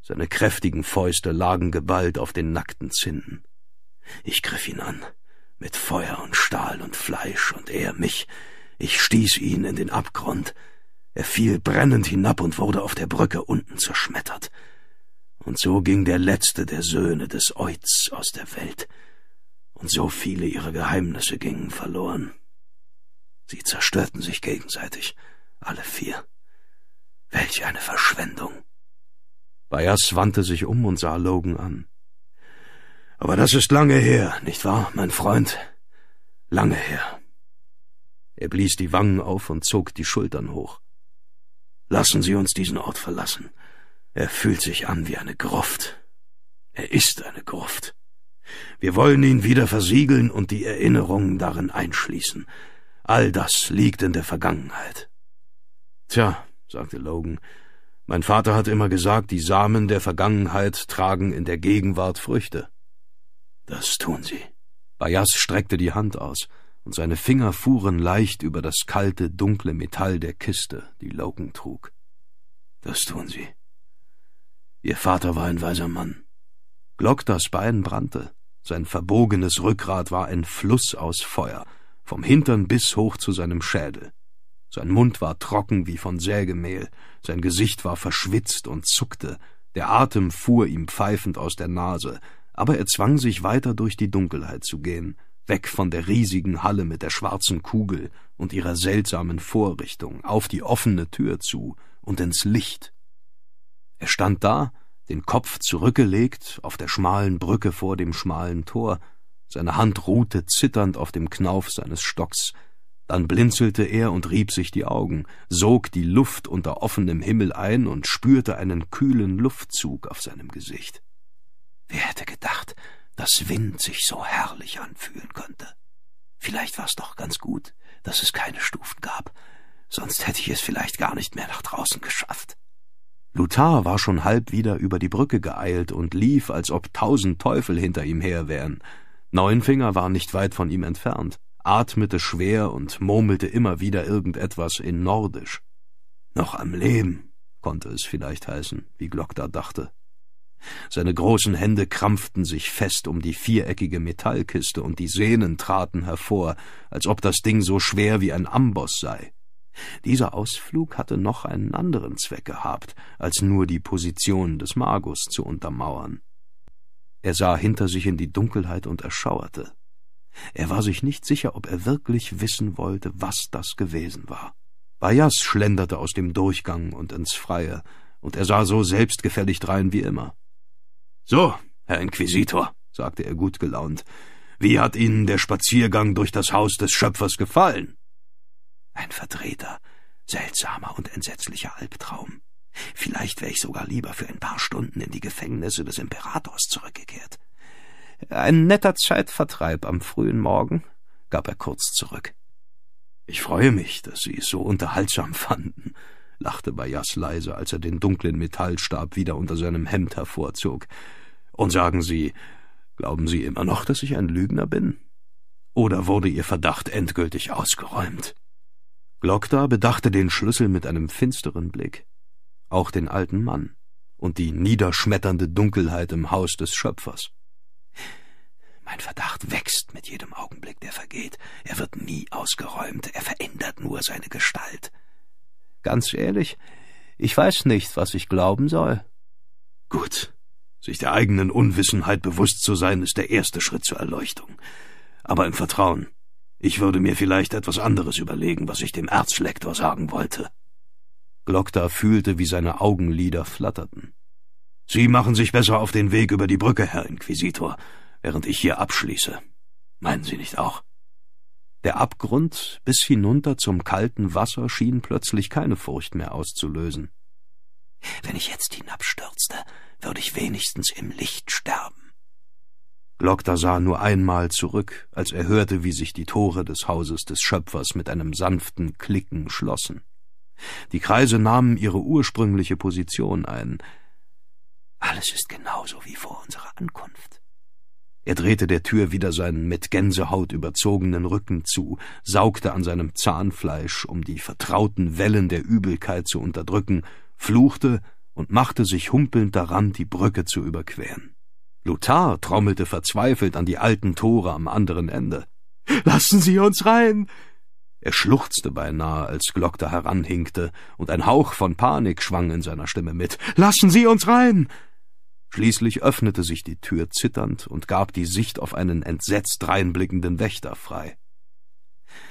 Seine kräftigen Fäuste lagen geballt auf den nackten Zinnen. Ich griff ihn an, mit Feuer und Stahl und Fleisch, und er mich. Ich stieß ihn in den Abgrund. Er fiel brennend hinab und wurde auf der Brücke unten zerschmettert. Und so ging der letzte der Söhne des Oiz aus der Welt, und so viele ihre Geheimnisse gingen verloren. Sie zerstörten sich gegenseitig, alle vier. Welch eine Verschwendung. Bayas wandte sich um und sah Logan an. Aber das ist lange her, nicht wahr, mein Freund? Lange her. Er blies die Wangen auf und zog die Schultern hoch. Lassen Sie uns diesen Ort verlassen. Er fühlt sich an wie eine Gruft. Er ist eine Gruft. Wir wollen ihn wieder versiegeln und die Erinnerungen darin einschließen. All das liegt in der Vergangenheit. Tja, sagte Logan. Mein Vater hat immer gesagt, die Samen der Vergangenheit tragen in der Gegenwart Früchte. Das tun sie. Bayas streckte die Hand aus, und seine Finger fuhren leicht über das kalte, dunkle Metall der Kiste, die Logan trug. Das tun sie. Ihr Vater war ein weiser Mann. Glock das Bein brannte, sein verbogenes Rückgrat war ein Fluss aus Feuer, vom Hintern bis hoch zu seinem Schädel. Sein Mund war trocken wie von Sägemehl, sein Gesicht war verschwitzt und zuckte, der Atem fuhr ihm pfeifend aus der Nase, aber er zwang sich weiter durch die Dunkelheit zu gehen, weg von der riesigen Halle mit der schwarzen Kugel und ihrer seltsamen Vorrichtung, auf die offene Tür zu und ins Licht. Er stand da, den Kopf zurückgelegt, auf der schmalen Brücke vor dem schmalen Tor, seine Hand ruhte zitternd auf dem Knauf seines Stocks, dann blinzelte er und rieb sich die Augen, sog die Luft unter offenem Himmel ein und spürte einen kühlen Luftzug auf seinem Gesicht. Wer hätte gedacht, dass Wind sich so herrlich anfühlen könnte? Vielleicht war es doch ganz gut, dass es keine Stufen gab, sonst hätte ich es vielleicht gar nicht mehr nach draußen geschafft. Lutar war schon halb wieder über die Brücke geeilt und lief, als ob tausend Teufel hinter ihm her wären. Neunfinger war nicht weit von ihm entfernt atmete schwer und murmelte immer wieder irgendetwas in Nordisch. Noch am Leben, konnte es vielleicht heißen, wie Glock da dachte. Seine großen Hände krampften sich fest um die viereckige Metallkiste und die Sehnen traten hervor, als ob das Ding so schwer wie ein Amboss sei. Dieser Ausflug hatte noch einen anderen Zweck gehabt, als nur die Position des Magus zu untermauern. Er sah hinter sich in die Dunkelheit und erschauerte. Er war sich nicht sicher, ob er wirklich wissen wollte, was das gewesen war. Bayas schlenderte aus dem Durchgang und ins Freie, und er sah so selbstgefällig drein wie immer. So, Herr Inquisitor, sagte er gut gelaunt, wie hat Ihnen der Spaziergang durch das Haus des Schöpfers gefallen? Ein verdrehter, seltsamer und entsetzlicher Albtraum. Vielleicht wäre ich sogar lieber für ein paar Stunden in die Gefängnisse des Imperators zurückgekehrt. Ein netter Zeitvertreib am frühen Morgen, gab er kurz zurück. Ich freue mich, dass Sie es so unterhaltsam fanden, lachte Bayas leise, als er den dunklen Metallstab wieder unter seinem Hemd hervorzog. Und sagen Sie, glauben Sie immer noch, dass ich ein Lügner bin? Oder wurde Ihr Verdacht endgültig ausgeräumt? Glockta bedachte den Schlüssel mit einem finsteren Blick, auch den alten Mann und die niederschmetternde Dunkelheit im Haus des Schöpfers. Mein Verdacht wächst mit jedem Augenblick, der vergeht. Er wird nie ausgeräumt, er verändert nur seine Gestalt. Ganz ehrlich, ich weiß nicht, was ich glauben soll. Gut. Sich der eigenen Unwissenheit bewusst zu sein, ist der erste Schritt zur Erleuchtung. Aber im Vertrauen. Ich würde mir vielleicht etwas anderes überlegen, was ich dem Erzlektor sagen wollte. Glockta fühlte, wie seine Augenlider flatterten. Sie machen sich besser auf den Weg über die Brücke, Herr Inquisitor während ich hier abschließe. Meinen Sie nicht auch? Der Abgrund bis hinunter zum kalten Wasser schien plötzlich keine Furcht mehr auszulösen. Wenn ich jetzt hinabstürzte, würde ich wenigstens im Licht sterben. Glockter sah nur einmal zurück, als er hörte, wie sich die Tore des Hauses des Schöpfers mit einem sanften Klicken schlossen. Die Kreise nahmen ihre ursprüngliche Position ein. Alles ist genauso wie vor unserer Ankunft. Er drehte der Tür wieder seinen mit Gänsehaut überzogenen Rücken zu, saugte an seinem Zahnfleisch, um die vertrauten Wellen der Übelkeit zu unterdrücken, fluchte und machte sich humpelnd daran, die Brücke zu überqueren. Lothar trommelte verzweifelt an die alten Tore am anderen Ende. Lassen Sie uns rein! Er schluchzte beinahe, als Glock da heranhinkte, und ein Hauch von Panik schwang in seiner Stimme mit. Lassen Sie uns rein! Schließlich öffnete sich die Tür zitternd und gab die Sicht auf einen entsetzt reinblickenden Wächter frei.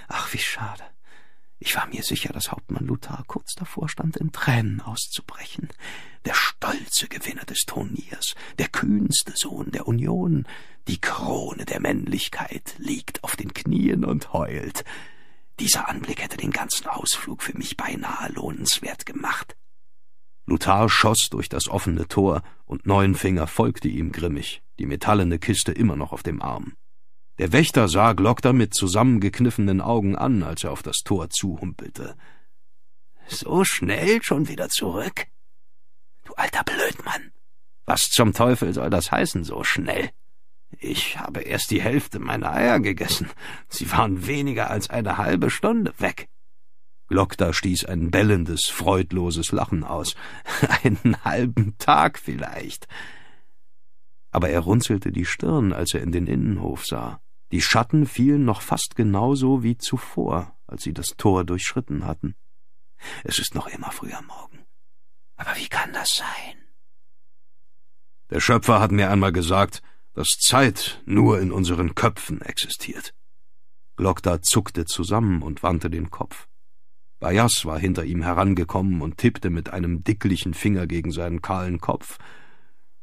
Ach, wie schade. Ich war mir sicher, dass Hauptmann Luther kurz davor stand, in Tränen auszubrechen. Der stolze Gewinner des Turniers, der kühnste Sohn der Union, die Krone der Männlichkeit liegt auf den Knien und heult. Dieser Anblick hätte den ganzen Ausflug für mich beinahe lohnenswert gemacht. Luthar schoss durch das offene Tor, und Neunfinger folgte ihm grimmig, die metallene Kiste immer noch auf dem Arm. Der Wächter sah Glockter mit zusammengekniffenen Augen an, als er auf das Tor zuhumpelte. So schnell schon wieder zurück? Du alter Blödmann! Was zum Teufel soll das heißen, so schnell? Ich habe erst die Hälfte meiner Eier gegessen. Sie waren weniger als eine halbe Stunde weg. Glokta stieß ein bellendes, freudloses Lachen aus. Einen halben Tag vielleicht. Aber er runzelte die Stirn, als er in den Innenhof sah. Die Schatten fielen noch fast genauso wie zuvor, als sie das Tor durchschritten hatten. Es ist noch immer früh am Morgen. Aber wie kann das sein? Der Schöpfer hat mir einmal gesagt, dass Zeit nur in unseren Köpfen existiert. Lokta zuckte zusammen und wandte den Kopf. Bayas war hinter ihm herangekommen und tippte mit einem dicklichen Finger gegen seinen kahlen Kopf.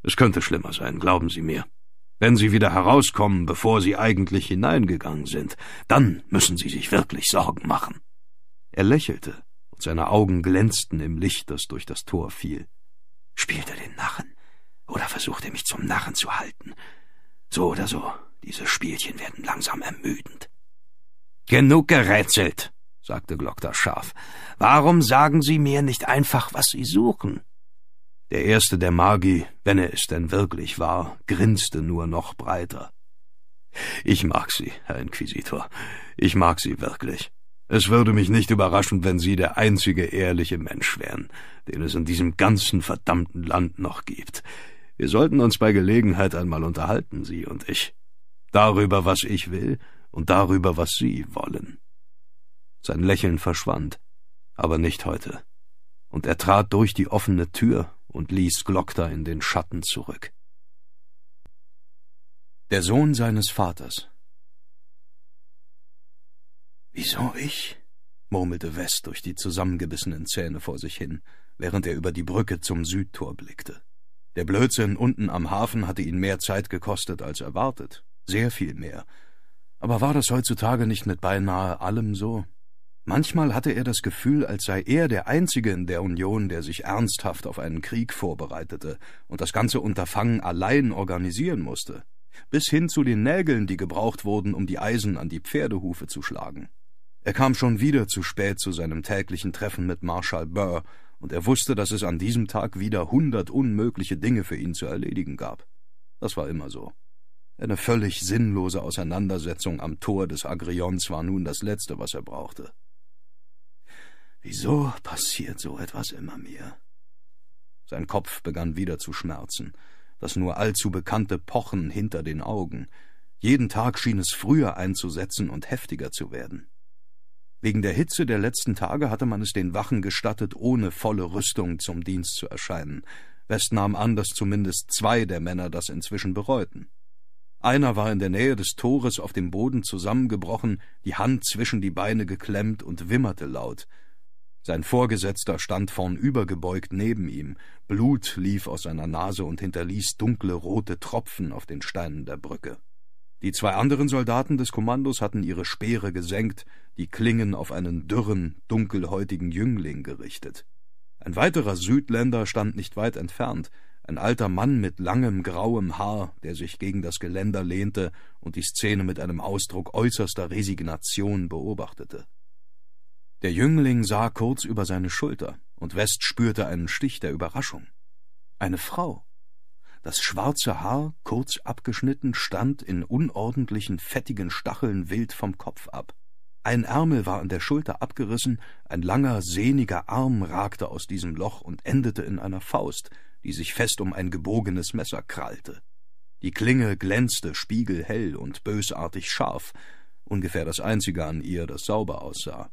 Es könnte schlimmer sein, glauben Sie mir. Wenn Sie wieder herauskommen, bevor Sie eigentlich hineingegangen sind, dann müssen Sie sich wirklich Sorgen machen. Er lächelte, und seine Augen glänzten im Licht, das durch das Tor fiel. Spielt er den Narren, oder versucht er mich zum Narren zu halten? So oder so, diese Spielchen werden langsam ermüdend. Genug gerätselt, sagte Glockter scharf. Warum sagen Sie mir nicht einfach, was Sie suchen? Der erste der Magi, wenn er es denn wirklich war, grinste nur noch breiter. Ich mag Sie, Herr Inquisitor. Ich mag Sie wirklich. Es würde mich nicht überraschen, wenn Sie der einzige ehrliche Mensch wären, den es in diesem ganzen verdammten Land noch gibt. Wir sollten uns bei Gelegenheit einmal unterhalten, Sie und ich. Darüber, was ich will, und darüber, was Sie wollen. Sein Lächeln verschwand, aber nicht heute. Und er trat durch die offene Tür und ließ Glockter in den Schatten zurück. Der Sohn seines Vaters. Wieso ich? murmelte West durch die zusammengebissenen Zähne vor sich hin, während er über die Brücke zum Südtor blickte. Der Blödsinn unten am Hafen hatte ihn mehr Zeit gekostet als erwartet, sehr viel mehr. Aber war das heutzutage nicht mit beinahe allem so? Manchmal hatte er das Gefühl, als sei er der Einzige in der Union, der sich ernsthaft auf einen Krieg vorbereitete und das ganze Unterfangen allein organisieren musste, bis hin zu den Nägeln, die gebraucht wurden, um die Eisen an die Pferdehufe zu schlagen. Er kam schon wieder zu spät zu seinem täglichen Treffen mit Marshal Burr, und er wusste, dass es an diesem Tag wieder hundert unmögliche Dinge für ihn zu erledigen gab. Das war immer so. Eine völlig sinnlose Auseinandersetzung am Tor des Agrions war nun das Letzte, was er brauchte. Wieso passiert so etwas immer mir? Sein Kopf begann wieder zu schmerzen, das nur allzu bekannte Pochen hinter den Augen. Jeden Tag schien es früher einzusetzen und heftiger zu werden. Wegen der Hitze der letzten Tage hatte man es den Wachen gestattet, ohne volle Rüstung zum Dienst zu erscheinen. West nahm an, dass zumindest zwei der Männer das inzwischen bereuten. Einer war in der Nähe des Tores auf dem Boden zusammengebrochen, die Hand zwischen die Beine geklemmt und wimmerte laut. Sein Vorgesetzter stand vornübergebeugt neben ihm, Blut lief aus seiner Nase und hinterließ dunkle rote Tropfen auf den Steinen der Brücke. Die zwei anderen Soldaten des Kommandos hatten ihre Speere gesenkt, die Klingen auf einen dürren, dunkelhäutigen Jüngling gerichtet. Ein weiterer Südländer stand nicht weit entfernt, ein alter Mann mit langem grauem Haar, der sich gegen das Geländer lehnte und die Szene mit einem Ausdruck äußerster Resignation beobachtete. Der Jüngling sah kurz über seine Schulter, und West spürte einen Stich der Überraschung. Eine Frau. Das schwarze Haar, kurz abgeschnitten, stand in unordentlichen, fettigen Stacheln wild vom Kopf ab. Ein Ärmel war an der Schulter abgerissen, ein langer, sehniger Arm ragte aus diesem Loch und endete in einer Faust, die sich fest um ein gebogenes Messer krallte. Die Klinge glänzte spiegelhell und bösartig scharf, ungefähr das einzige an ihr, das sauber aussah.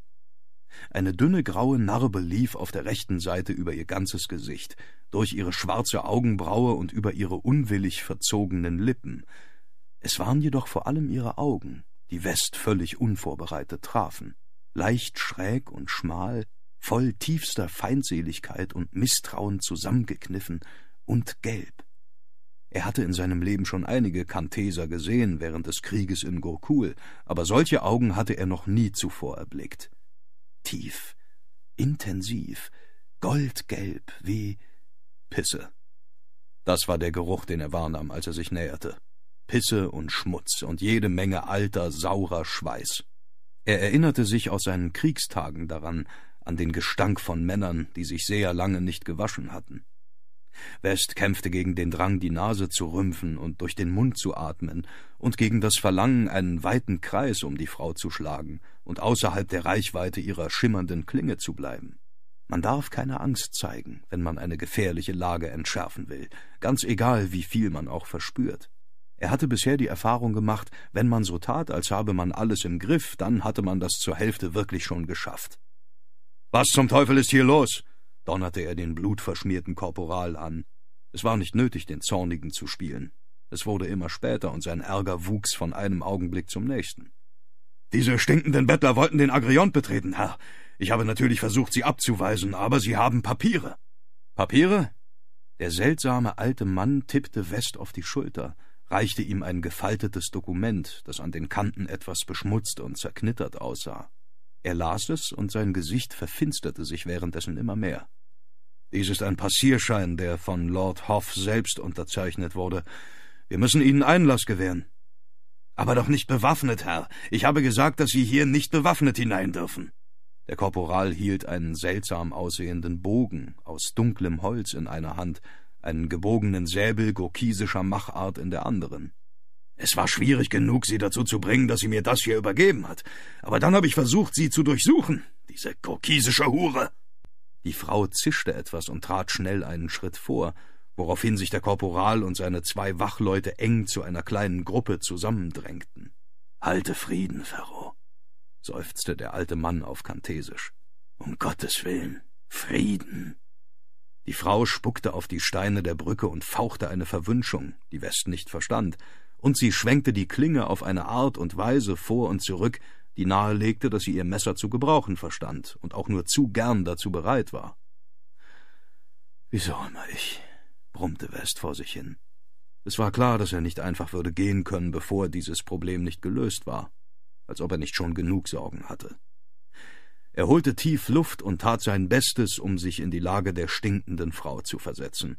Eine dünne graue Narbe lief auf der rechten Seite über ihr ganzes Gesicht, durch ihre schwarze Augenbraue und über ihre unwillig verzogenen Lippen. Es waren jedoch vor allem ihre Augen, die West völlig unvorbereitet trafen, leicht schräg und schmal, voll tiefster Feindseligkeit und Misstrauen zusammengekniffen und gelb. Er hatte in seinem Leben schon einige Kanteser gesehen während des Krieges in Gurkul, aber solche Augen hatte er noch nie zuvor erblickt tief, intensiv, goldgelb wie Pisse. Das war der Geruch, den er wahrnahm, als er sich näherte. Pisse und Schmutz und jede Menge alter, saurer Schweiß. Er erinnerte sich aus seinen Kriegstagen daran, an den Gestank von Männern, die sich sehr lange nicht gewaschen hatten. West kämpfte gegen den Drang, die Nase zu rümpfen und durch den Mund zu atmen, und gegen das Verlangen, einen weiten Kreis um die Frau zu schlagen und außerhalb der Reichweite ihrer schimmernden Klinge zu bleiben. Man darf keine Angst zeigen, wenn man eine gefährliche Lage entschärfen will, ganz egal, wie viel man auch verspürt. Er hatte bisher die Erfahrung gemacht, wenn man so tat, als habe man alles im Griff, dann hatte man das zur Hälfte wirklich schon geschafft. Was zum Teufel ist hier los? donnerte er den blutverschmierten Korporal an. Es war nicht nötig, den Zornigen zu spielen. Es wurde immer später, und sein Ärger wuchs von einem Augenblick zum nächsten. Diese stinkenden Bettler wollten den Agrion betreten, Herr. Ich habe natürlich versucht, sie abzuweisen, aber sie haben Papiere. Papiere? Der seltsame alte Mann tippte West auf die Schulter, reichte ihm ein gefaltetes Dokument, das an den Kanten etwas beschmutzt und zerknittert aussah. Er las es, und sein Gesicht verfinsterte sich währenddessen immer mehr. Dies ist ein Passierschein, der von Lord Hoff selbst unterzeichnet wurde. Wir müssen Ihnen Einlass gewähren. Aber doch nicht bewaffnet, Herr. Ich habe gesagt, dass Sie hier nicht bewaffnet hinein dürfen. Der Korporal hielt einen seltsam aussehenden Bogen aus dunklem Holz in einer Hand, einen gebogenen Säbel gurkisischer Machart in der anderen. Es war schwierig genug, sie dazu zu bringen, dass sie mir das hier übergeben hat. Aber dann habe ich versucht, sie zu durchsuchen, diese gurkisische Hure. Die Frau zischte etwas und trat schnell einen Schritt vor, woraufhin sich der Korporal und seine zwei Wachleute eng zu einer kleinen Gruppe zusammendrängten. Halte Frieden, Ferro, seufzte der alte Mann auf Kantesisch. Um Gottes Willen, Frieden. Die Frau spuckte auf die Steine der Brücke und fauchte eine Verwünschung, die West nicht verstand, und sie schwenkte die Klinge auf eine Art und Weise vor und zurück, die nahelegte, dass sie ihr Messer zu gebrauchen verstand und auch nur zu gern dazu bereit war. Wieso immer ich, brummte West vor sich hin. Es war klar, dass er nicht einfach würde gehen können, bevor dieses Problem nicht gelöst war, als ob er nicht schon genug Sorgen hatte. Er holte tief Luft und tat sein Bestes, um sich in die Lage der stinkenden Frau zu versetzen,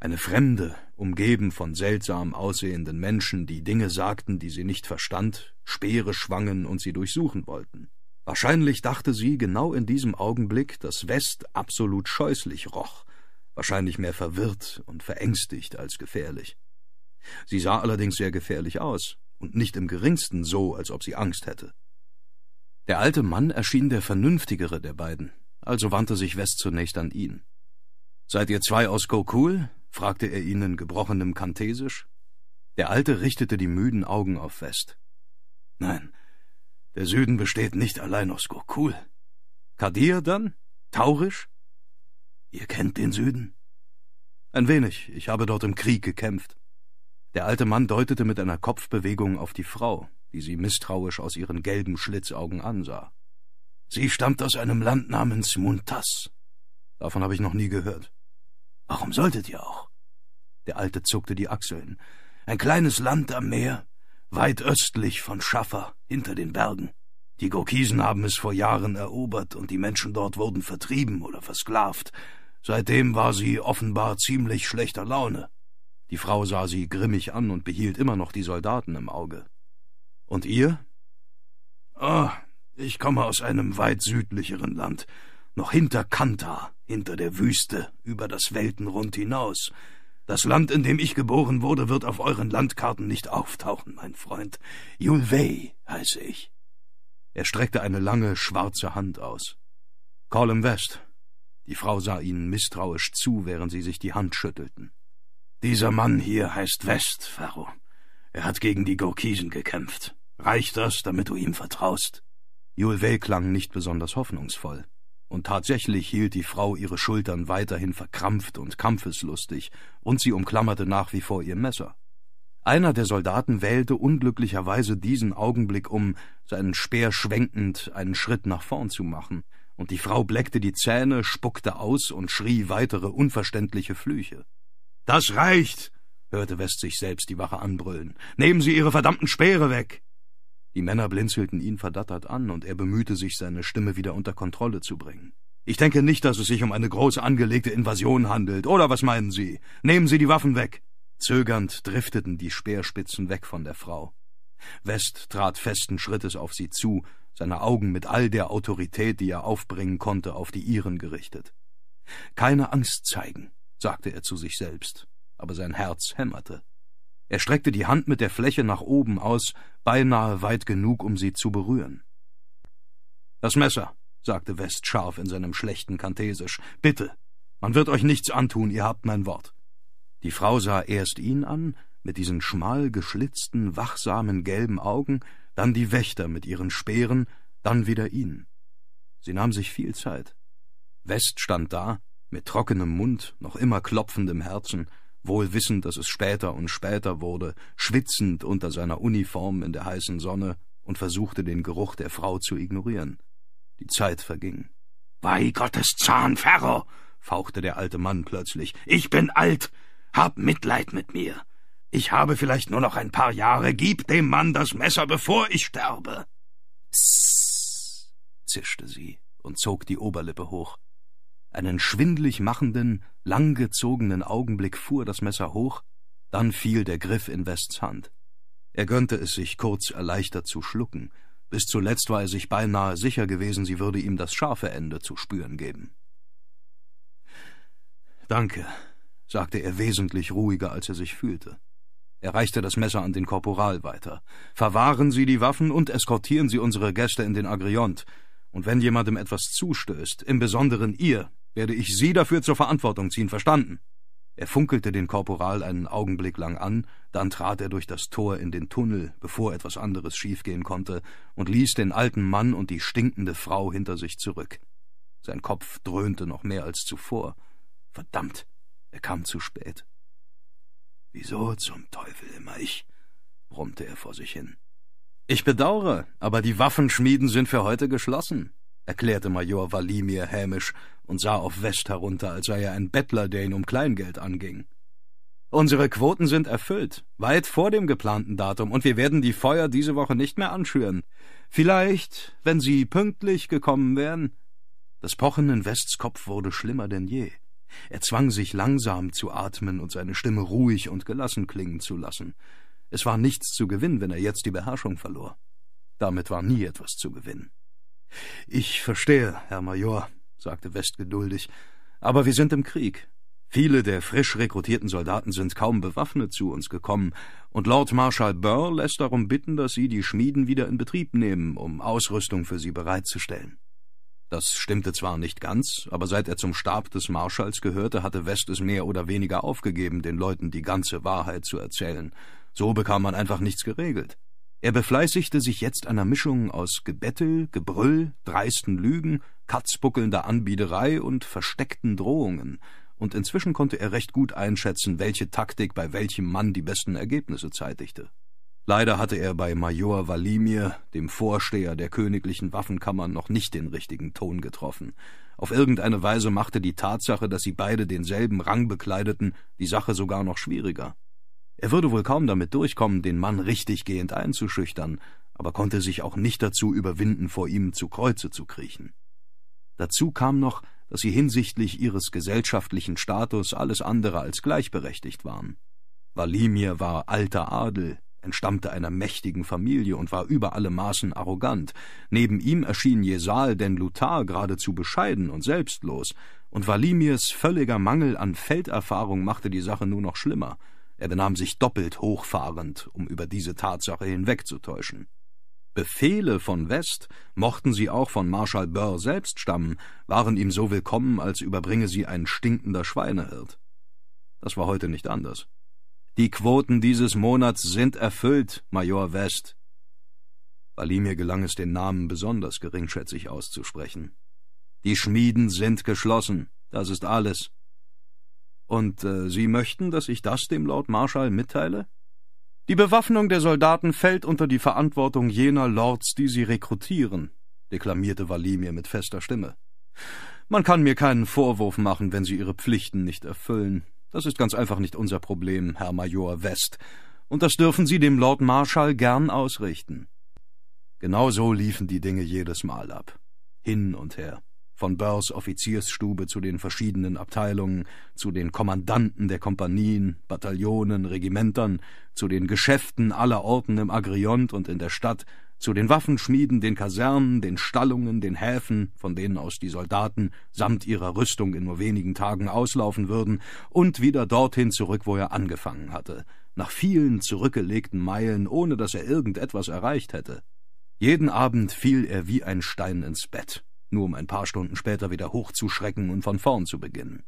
eine Fremde, umgeben von seltsam aussehenden Menschen, die Dinge sagten, die sie nicht verstand, Speere schwangen und sie durchsuchen wollten. Wahrscheinlich dachte sie genau in diesem Augenblick, dass West absolut scheußlich roch, wahrscheinlich mehr verwirrt und verängstigt als gefährlich. Sie sah allerdings sehr gefährlich aus und nicht im geringsten so, als ob sie Angst hätte. Der alte Mann erschien der vernünftigere der beiden, also wandte sich West zunächst an ihn. Seid ihr zwei aus Gokul? fragte er ihn in gebrochenem Kantesisch. Der Alte richtete die müden Augen auf West. Nein, der Süden besteht nicht allein aus Gokul. Kadir dann? Taurisch? Ihr kennt den Süden? Ein wenig, ich habe dort im Krieg gekämpft. Der alte Mann deutete mit einer Kopfbewegung auf die Frau, die sie misstrauisch aus ihren gelben Schlitzaugen ansah. Sie stammt aus einem Land namens Muntas. Davon habe ich noch nie gehört. Warum solltet ihr auch? Der Alte zuckte die Achseln. Ein kleines Land am Meer, weit östlich von Schaffer, hinter den Bergen. Die Gurkisen haben es vor Jahren erobert und die Menschen dort wurden vertrieben oder versklavt. Seitdem war sie offenbar ziemlich schlechter Laune. Die Frau sah sie grimmig an und behielt immer noch die Soldaten im Auge. Und ihr? Ah, oh, ich komme aus einem weit südlicheren Land noch hinter Kanta, hinter der Wüste, über das Weltenrund hinaus. Das Land, in dem ich geboren wurde, wird auf euren Landkarten nicht auftauchen, mein Freund. Julvey heiße ich. Er streckte eine lange, schwarze Hand aus. Colin West. Die Frau sah ihnen misstrauisch zu, während sie sich die Hand schüttelten. Dieser Mann hier heißt West, Pharaoh. Er hat gegen die Gurkisen gekämpft. Reicht das, damit du ihm vertraust? Julvey klang nicht besonders hoffnungsvoll. Und tatsächlich hielt die Frau ihre Schultern weiterhin verkrampft und kampfeslustig, und sie umklammerte nach wie vor ihr Messer. Einer der Soldaten wählte unglücklicherweise diesen Augenblick, um, seinen Speer schwenkend, einen Schritt nach vorn zu machen, und die Frau bleckte die Zähne, spuckte aus und schrie weitere unverständliche Flüche. Das reicht, hörte West sich selbst die Wache anbrüllen. Nehmen Sie Ihre verdammten Speere weg. Die Männer blinzelten ihn verdattert an, und er bemühte sich, seine Stimme wieder unter Kontrolle zu bringen. Ich denke nicht, dass es sich um eine groß angelegte Invasion handelt, oder was meinen Sie? Nehmen Sie die Waffen weg. Zögernd drifteten die Speerspitzen weg von der Frau. West trat festen Schrittes auf sie zu, seine Augen mit all der Autorität, die er aufbringen konnte, auf die ihren gerichtet. Keine Angst zeigen, sagte er zu sich selbst, aber sein Herz hämmerte. Er streckte die Hand mit der Fläche nach oben aus, beinahe weit genug, um sie zu berühren. Das Messer, sagte West scharf in seinem schlechten Kantesisch. Bitte, man wird euch nichts antun, ihr habt mein Wort. Die Frau sah erst ihn an, mit diesen schmal geschlitzten, wachsamen gelben Augen, dann die Wächter mit ihren Speeren, dann wieder ihn. Sie nahm sich viel Zeit. West stand da, mit trockenem Mund, noch immer klopfendem Herzen, wohl wissend, dass es später und später wurde, schwitzend unter seiner Uniform in der heißen Sonne und versuchte den Geruch der Frau zu ignorieren. Die Zeit verging. Bei Gottes Zahn, Ferro! fauchte der alte Mann plötzlich. Ich bin alt! Hab Mitleid mit mir! Ich habe vielleicht nur noch ein paar Jahre. Gib dem Mann das Messer, bevor ich sterbe! Psst! zischte sie und zog die Oberlippe hoch. Einen schwindlig machenden, langgezogenen Augenblick fuhr das Messer hoch, dann fiel der Griff in Wests Hand. Er gönnte es sich kurz erleichtert zu schlucken, bis zuletzt war er sich beinahe sicher gewesen, sie würde ihm das scharfe Ende zu spüren geben. Danke, sagte er wesentlich ruhiger, als er sich fühlte. Er reichte das Messer an den Korporal weiter. Verwahren Sie die Waffen und eskortieren Sie unsere Gäste in den Agrient. Und wenn jemandem etwas zustößt, im Besonderen ihr, werde ich Sie dafür zur Verantwortung ziehen, verstanden? Er funkelte den Korporal einen Augenblick lang an, dann trat er durch das Tor in den Tunnel, bevor etwas anderes schiefgehen konnte, und ließ den alten Mann und die stinkende Frau hinter sich zurück. Sein Kopf dröhnte noch mehr als zuvor. Verdammt, er kam zu spät. Wieso zum Teufel immer ich? brummte er vor sich hin. Ich bedaure, aber die Waffenschmieden sind für heute geschlossen, erklärte Major Walimir hämisch und sah auf West herunter, als sei er ein Bettler, der ihn um Kleingeld anging. Unsere Quoten sind erfüllt, weit vor dem geplanten Datum, und wir werden die Feuer diese Woche nicht mehr anschüren. Vielleicht, wenn Sie pünktlich gekommen wären. Das Pochen in Wests Kopf wurde schlimmer denn je. Er zwang sich langsam zu atmen und seine Stimme ruhig und gelassen klingen zu lassen. Es war nichts zu gewinnen, wenn er jetzt die Beherrschung verlor. Damit war nie etwas zu gewinnen. Ich verstehe, Herr Major, sagte West geduldig, aber wir sind im Krieg. Viele der frisch rekrutierten Soldaten sind kaum bewaffnet zu uns gekommen, und Lord Marshal Burr lässt darum bitten, dass Sie die Schmieden wieder in Betrieb nehmen, um Ausrüstung für sie bereitzustellen. Das stimmte zwar nicht ganz, aber seit er zum Stab des Marschalls gehörte, hatte West es mehr oder weniger aufgegeben, den Leuten die ganze Wahrheit zu erzählen. So bekam man einfach nichts geregelt. Er befleißigte sich jetzt einer Mischung aus Gebettel, Gebrüll, dreisten Lügen katzbuckelnder Anbiederei und versteckten Drohungen, und inzwischen konnte er recht gut einschätzen, welche Taktik bei welchem Mann die besten Ergebnisse zeitigte. Leider hatte er bei Major Valimir, dem Vorsteher der königlichen Waffenkammern, noch nicht den richtigen Ton getroffen. Auf irgendeine Weise machte die Tatsache, dass sie beide denselben Rang bekleideten, die Sache sogar noch schwieriger. Er würde wohl kaum damit durchkommen, den Mann richtiggehend einzuschüchtern, aber konnte sich auch nicht dazu überwinden, vor ihm zu Kreuze zu kriechen. Dazu kam noch, dass sie hinsichtlich ihres gesellschaftlichen Status alles andere als gleichberechtigt waren. Walimir war alter Adel, entstammte einer mächtigen Familie und war über alle Maßen arrogant. Neben ihm erschien Jesal den Lutar geradezu bescheiden und selbstlos, und Valimirs völliger Mangel an Felderfahrung machte die Sache nur noch schlimmer. Er benahm sich doppelt hochfahrend, um über diese Tatsache hinwegzutäuschen. Befehle von West, mochten sie auch von Marschall Burr selbst stammen, waren ihm so willkommen, als überbringe sie ein stinkender Schweinehirt. Das war heute nicht anders. Die Quoten dieses Monats sind erfüllt, Major West. Walimir gelang es, den Namen besonders geringschätzig auszusprechen. Die Schmieden sind geschlossen, das ist alles. Und äh, Sie möchten, dass ich das dem Lord Marschall mitteile? Die Bewaffnung der Soldaten fällt unter die Verantwortung jener Lords, die sie rekrutieren, deklamierte Valimir mit fester Stimme. Man kann mir keinen Vorwurf machen, wenn sie ihre Pflichten nicht erfüllen. Das ist ganz einfach nicht unser Problem, Herr Major West, und das dürfen Sie dem Lord Marshall gern ausrichten. Genau so liefen die Dinge jedes Mal ab, hin und her von Börs Offiziersstube zu den verschiedenen Abteilungen, zu den Kommandanten der Kompanien, Bataillonen, Regimentern, zu den Geschäften aller Orten im Agrient und in der Stadt, zu den Waffenschmieden, den Kasernen, den Stallungen, den Häfen, von denen aus die Soldaten samt ihrer Rüstung in nur wenigen Tagen auslaufen würden, und wieder dorthin zurück, wo er angefangen hatte, nach vielen zurückgelegten Meilen, ohne dass er irgendetwas erreicht hätte. Jeden Abend fiel er wie ein Stein ins Bett nur um ein paar Stunden später wieder hochzuschrecken und von vorn zu beginnen.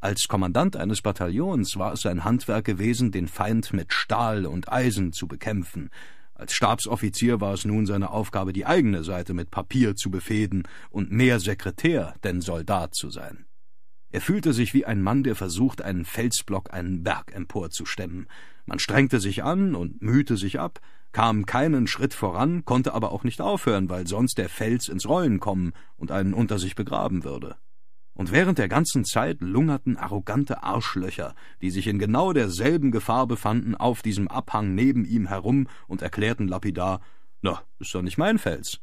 Als Kommandant eines Bataillons war es sein Handwerk gewesen, den Feind mit Stahl und Eisen zu bekämpfen, als Stabsoffizier war es nun seine Aufgabe, die eigene Seite mit Papier zu befehden und mehr Sekretär denn Soldat zu sein. Er fühlte sich wie ein Mann, der versucht, einen Felsblock einen Berg emporzustemmen. Man strengte sich an und mühte sich ab, kam keinen Schritt voran, konnte aber auch nicht aufhören, weil sonst der Fels ins Rollen kommen und einen unter sich begraben würde. Und während der ganzen Zeit lungerten arrogante Arschlöcher, die sich in genau derselben Gefahr befanden, auf diesem Abhang neben ihm herum und erklärten lapidar, na, ist doch nicht mein Fels.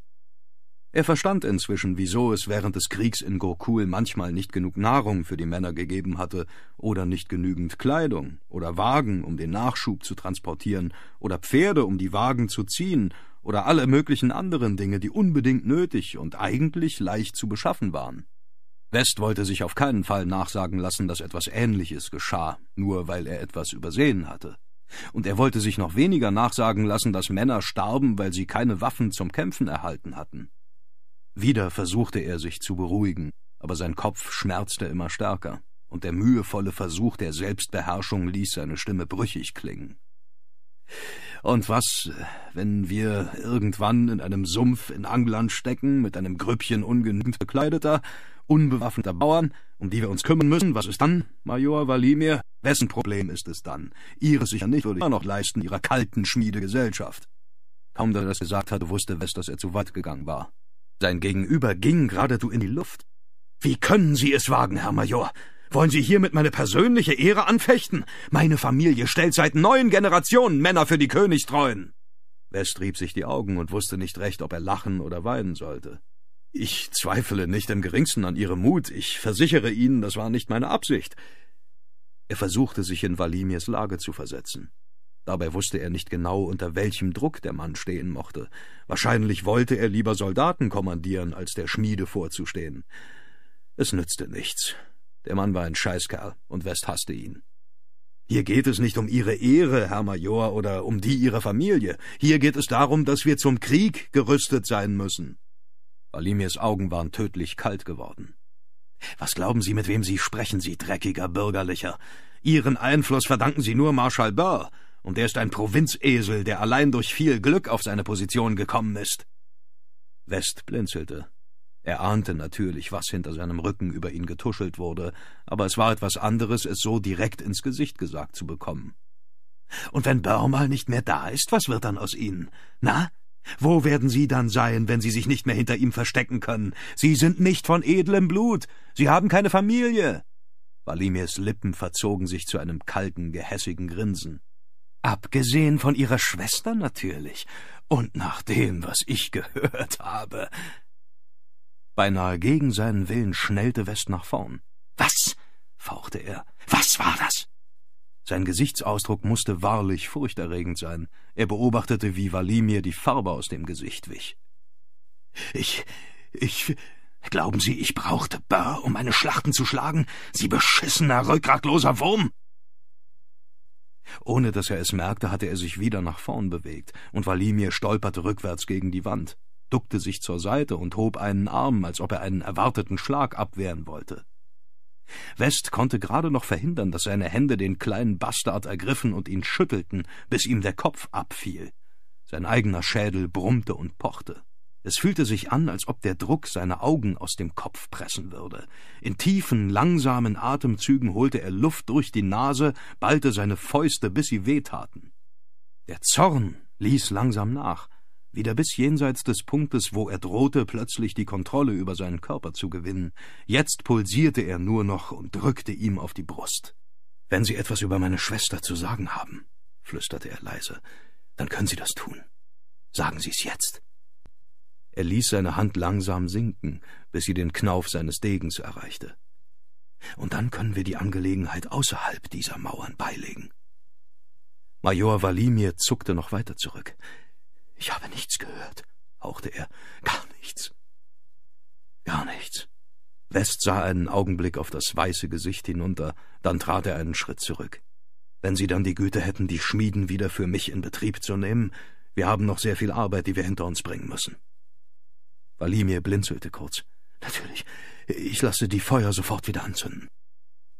Er verstand inzwischen, wieso es während des Kriegs in Gurkul manchmal nicht genug Nahrung für die Männer gegeben hatte oder nicht genügend Kleidung oder Wagen, um den Nachschub zu transportieren oder Pferde, um die Wagen zu ziehen oder alle möglichen anderen Dinge, die unbedingt nötig und eigentlich leicht zu beschaffen waren. West wollte sich auf keinen Fall nachsagen lassen, dass etwas Ähnliches geschah, nur weil er etwas übersehen hatte. Und er wollte sich noch weniger nachsagen lassen, dass Männer starben, weil sie keine Waffen zum Kämpfen erhalten hatten. Wieder versuchte er sich zu beruhigen, aber sein Kopf schmerzte immer stärker, und der mühevolle Versuch der Selbstbeherrschung ließ seine Stimme brüchig klingen. Und was, wenn wir irgendwann in einem Sumpf in Angland stecken, mit einem Grüppchen ungenügend bekleideter, unbewaffneter Bauern, um die wir uns kümmern müssen, was ist dann, Major Valimir? Wessen Problem ist es dann? Ihres sicher nicht, würde ich immer noch leisten, ihrer kalten Schmiedegesellschaft. Kaum da er das gesagt hatte, wusste West, dass er zu weit gegangen war. Sein Gegenüber ging geradezu in die Luft. Wie können Sie es wagen, Herr Major? Wollen Sie hiermit meine persönliche Ehre anfechten? Meine Familie stellt seit neun Generationen Männer für die Königstreuen. West rieb sich die Augen und wusste nicht recht, ob er lachen oder weinen sollte. Ich zweifle nicht im geringsten an Ihrem Mut, ich versichere Ihnen, das war nicht meine Absicht. Er versuchte sich in Valimirs Lage zu versetzen. Dabei wusste er nicht genau, unter welchem Druck der Mann stehen mochte. Wahrscheinlich wollte er lieber Soldaten kommandieren, als der Schmiede vorzustehen. Es nützte nichts. Der Mann war ein Scheißkerl, und West hasste ihn. Hier geht es nicht um Ihre Ehre, Herr Major, oder um die Ihrer Familie. Hier geht es darum, dass wir zum Krieg gerüstet sein müssen. Alimirs Augen waren tödlich kalt geworden. Was glauben Sie, mit wem Sie sprechen, Sie dreckiger Bürgerlicher? Ihren Einfluss verdanken Sie nur Marschall Burr und er ist ein Provinzesel, der allein durch viel Glück auf seine Position gekommen ist. West blinzelte. Er ahnte natürlich, was hinter seinem Rücken über ihn getuschelt wurde, aber es war etwas anderes, es so direkt ins Gesicht gesagt zu bekommen. Und wenn Börmal nicht mehr da ist, was wird dann aus Ihnen? Na? Wo werden Sie dann sein, wenn Sie sich nicht mehr hinter ihm verstecken können? Sie sind nicht von edlem Blut. Sie haben keine Familie. Walimirs Lippen verzogen sich zu einem kalten, gehässigen Grinsen. Abgesehen von ihrer Schwester natürlich. Und nach dem, was ich gehört habe. Beinahe gegen seinen Willen schnellte West nach vorn. Was? fauchte er. Was war das? Sein Gesichtsausdruck musste wahrlich furchterregend sein. Er beobachtete, wie Walimir die Farbe aus dem Gesicht wich. Ich. ich. Glauben Sie, ich brauchte Burr, um meine Schlachten zu schlagen? Sie beschissener, rückgratloser Wurm! Ohne dass er es merkte, hatte er sich wieder nach vorn bewegt, und Walimir stolperte rückwärts gegen die Wand, duckte sich zur Seite und hob einen Arm, als ob er einen erwarteten Schlag abwehren wollte. West konnte gerade noch verhindern, dass seine Hände den kleinen Bastard ergriffen und ihn schüttelten, bis ihm der Kopf abfiel. Sein eigener Schädel brummte und pochte. Es fühlte sich an, als ob der Druck seine Augen aus dem Kopf pressen würde. In tiefen, langsamen Atemzügen holte er Luft durch die Nase, ballte seine Fäuste, bis sie wehtaten. Der Zorn ließ langsam nach, wieder bis jenseits des Punktes, wo er drohte, plötzlich die Kontrolle über seinen Körper zu gewinnen. Jetzt pulsierte er nur noch und drückte ihm auf die Brust. Wenn Sie etwas über meine Schwester zu sagen haben, flüsterte er leise, dann können Sie das tun. Sagen Sie es jetzt. Er ließ seine Hand langsam sinken, bis sie den Knauf seines Degens erreichte. Und dann können wir die Angelegenheit außerhalb dieser Mauern beilegen. Major Valimir zuckte noch weiter zurück. Ich habe nichts gehört, hauchte er. Gar nichts. Gar nichts. West sah einen Augenblick auf das weiße Gesicht hinunter, dann trat er einen Schritt zurück. Wenn Sie dann die Güte hätten, die Schmieden wieder für mich in Betrieb zu nehmen, wir haben noch sehr viel Arbeit, die wir hinter uns bringen müssen. Walimir blinzelte kurz. Natürlich, ich lasse die Feuer sofort wieder anzünden.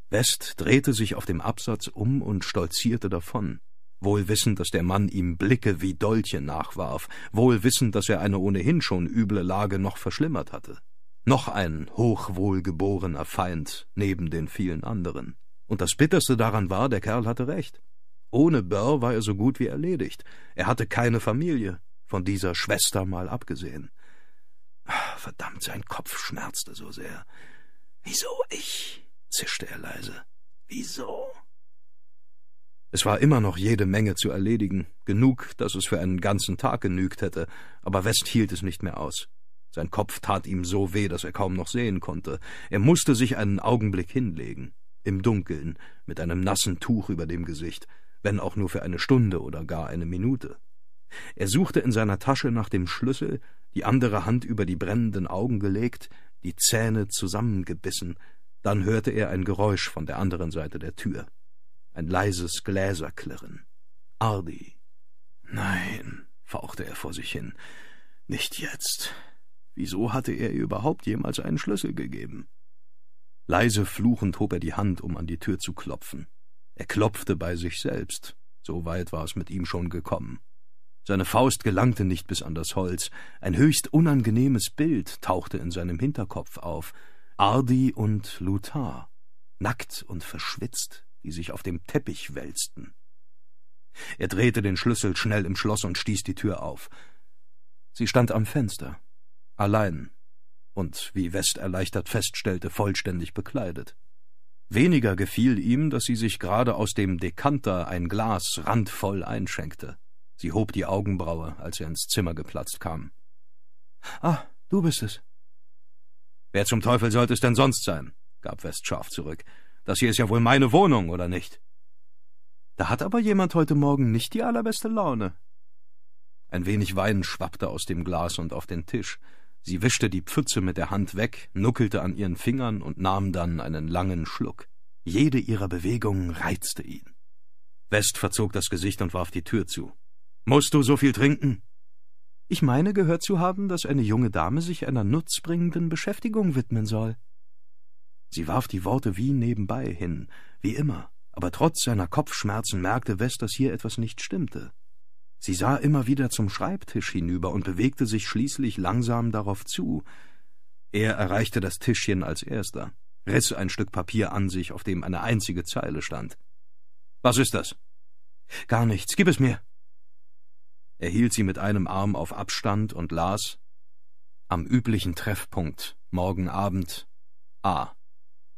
West drehte sich auf dem Absatz um und stolzierte davon, wohl wissend, dass der Mann ihm Blicke wie Dolche nachwarf, wohl wissend, dass er eine ohnehin schon üble Lage noch verschlimmert hatte. Noch ein hochwohlgeborener Feind neben den vielen anderen. Und das Bitterste daran war, der Kerl hatte recht. Ohne Burr war er so gut wie erledigt. Er hatte keine Familie, von dieser Schwester mal abgesehen. Ah, verdammt, sein Kopf schmerzte so sehr. Wieso ich? zischte er leise. Wieso? Es war immer noch jede Menge zu erledigen, genug, dass es für einen ganzen Tag genügt hätte, aber West hielt es nicht mehr aus. Sein Kopf tat ihm so weh, dass er kaum noch sehen konnte. Er musste sich einen Augenblick hinlegen, im Dunkeln, mit einem nassen Tuch über dem Gesicht, wenn auch nur für eine Stunde oder gar eine Minute. Er suchte in seiner Tasche nach dem Schlüssel, die andere Hand über die brennenden Augen gelegt, die Zähne zusammengebissen, dann hörte er ein Geräusch von der anderen Seite der Tür. Ein leises Gläserklirren. Ardi. Nein, fauchte er vor sich hin. Nicht jetzt. Wieso hatte er ihr überhaupt jemals einen Schlüssel gegeben? Leise fluchend hob er die Hand, um an die Tür zu klopfen. Er klopfte bei sich selbst. So weit war es mit ihm schon gekommen. Seine Faust gelangte nicht bis an das Holz. Ein höchst unangenehmes Bild tauchte in seinem Hinterkopf auf. Ardi und Lutar, nackt und verschwitzt, die sich auf dem Teppich wälzten. Er drehte den Schlüssel schnell im Schloss und stieß die Tür auf. Sie stand am Fenster, allein und, wie West erleichtert feststellte, vollständig bekleidet. Weniger gefiel ihm, dass sie sich gerade aus dem Dekanter ein Glas randvoll einschenkte. Sie hob die Augenbraue, als er ins Zimmer geplatzt kam. Ah, du bist es. Wer zum Teufel sollte es denn sonst sein? gab West scharf zurück. Das hier ist ja wohl meine Wohnung, oder nicht? Da hat aber jemand heute Morgen nicht die allerbeste Laune. Ein wenig Wein schwappte aus dem Glas und auf den Tisch. Sie wischte die Pfütze mit der Hand weg, nuckelte an ihren Fingern und nahm dann einen langen Schluck. Jede ihrer Bewegungen reizte ihn. West verzog das Gesicht und warf die Tür zu. Musst du so viel trinken? Ich meine gehört zu haben, dass eine junge Dame sich einer nutzbringenden Beschäftigung widmen soll. Sie warf die Worte wie nebenbei hin, wie immer, aber trotz seiner Kopfschmerzen merkte West, dass hier etwas nicht stimmte. Sie sah immer wieder zum Schreibtisch hinüber und bewegte sich schließlich langsam darauf zu. Er erreichte das Tischchen als erster, riss ein Stück Papier an sich, auf dem eine einzige Zeile stand. Was ist das? Gar nichts, gib es mir. Er hielt sie mit einem Arm auf Abstand und las Am üblichen Treffpunkt, morgen Abend A.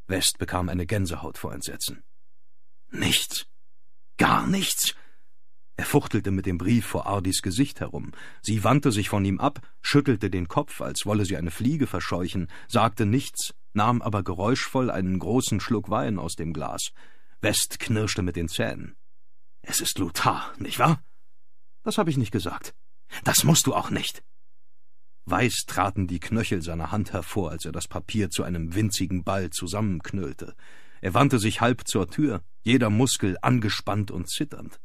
West bekam eine Gänsehaut vor Entsetzen. Nichts. Gar nichts. Er fuchtelte mit dem Brief vor Ardis Gesicht herum. Sie wandte sich von ihm ab, schüttelte den Kopf, als wolle sie eine Fliege verscheuchen, sagte nichts, nahm aber geräuschvoll einen großen Schluck Wein aus dem Glas. West knirschte mit den Zähnen. Es ist Lutar, nicht wahr? Das habe ich nicht gesagt. Das musst du auch nicht. Weiß traten die Knöchel seiner Hand hervor, als er das Papier zu einem winzigen Ball zusammenknüllte. Er wandte sich halb zur Tür, jeder Muskel angespannt und zitternd.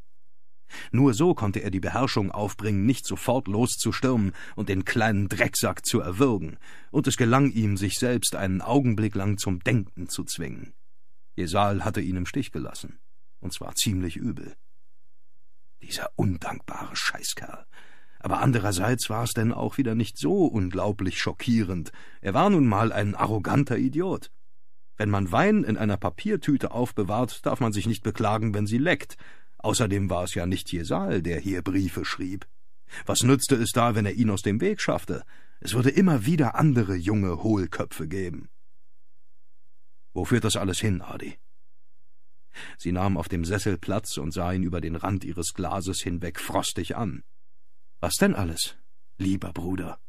Nur so konnte er die Beherrschung aufbringen, nicht sofort loszustürmen und den kleinen Drecksack zu erwürgen, und es gelang ihm, sich selbst einen Augenblick lang zum Denken zu zwingen. Jesal hatte ihn im Stich gelassen, und zwar ziemlich übel. Dieser undankbare Scheißkerl. Aber andererseits war es denn auch wieder nicht so unglaublich schockierend. Er war nun mal ein arroganter Idiot. Wenn man Wein in einer Papiertüte aufbewahrt, darf man sich nicht beklagen, wenn sie leckt. Außerdem war es ja nicht Jesal, der hier Briefe schrieb. Was nützte es da, wenn er ihn aus dem Weg schaffte? Es würde immer wieder andere junge Hohlköpfe geben. Wo führt das alles hin, Adi? Sie nahm auf dem Sessel Platz und sah ihn über den Rand ihres Glases hinweg frostig an. Was denn alles, lieber Bruder?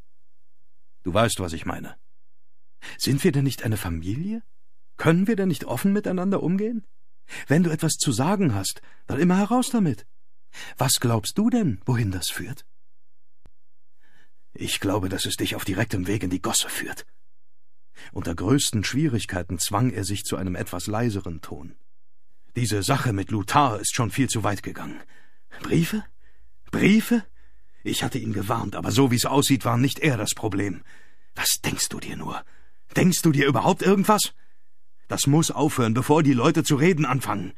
Du weißt, was ich meine. Sind wir denn nicht eine Familie? Können wir denn nicht offen miteinander umgehen? Wenn du etwas zu sagen hast, dann immer heraus damit. Was glaubst du denn, wohin das führt? Ich glaube, dass es dich auf direktem Weg in die Gosse führt. Unter größten Schwierigkeiten zwang er sich zu einem etwas leiseren Ton. Diese Sache mit Lutar ist schon viel zu weit gegangen. Briefe? Briefe? Ich hatte ihn gewarnt, aber so wie es aussieht, war nicht er das Problem. Was denkst du dir nur? Denkst du dir überhaupt irgendwas? Das muss aufhören, bevor die Leute zu reden anfangen.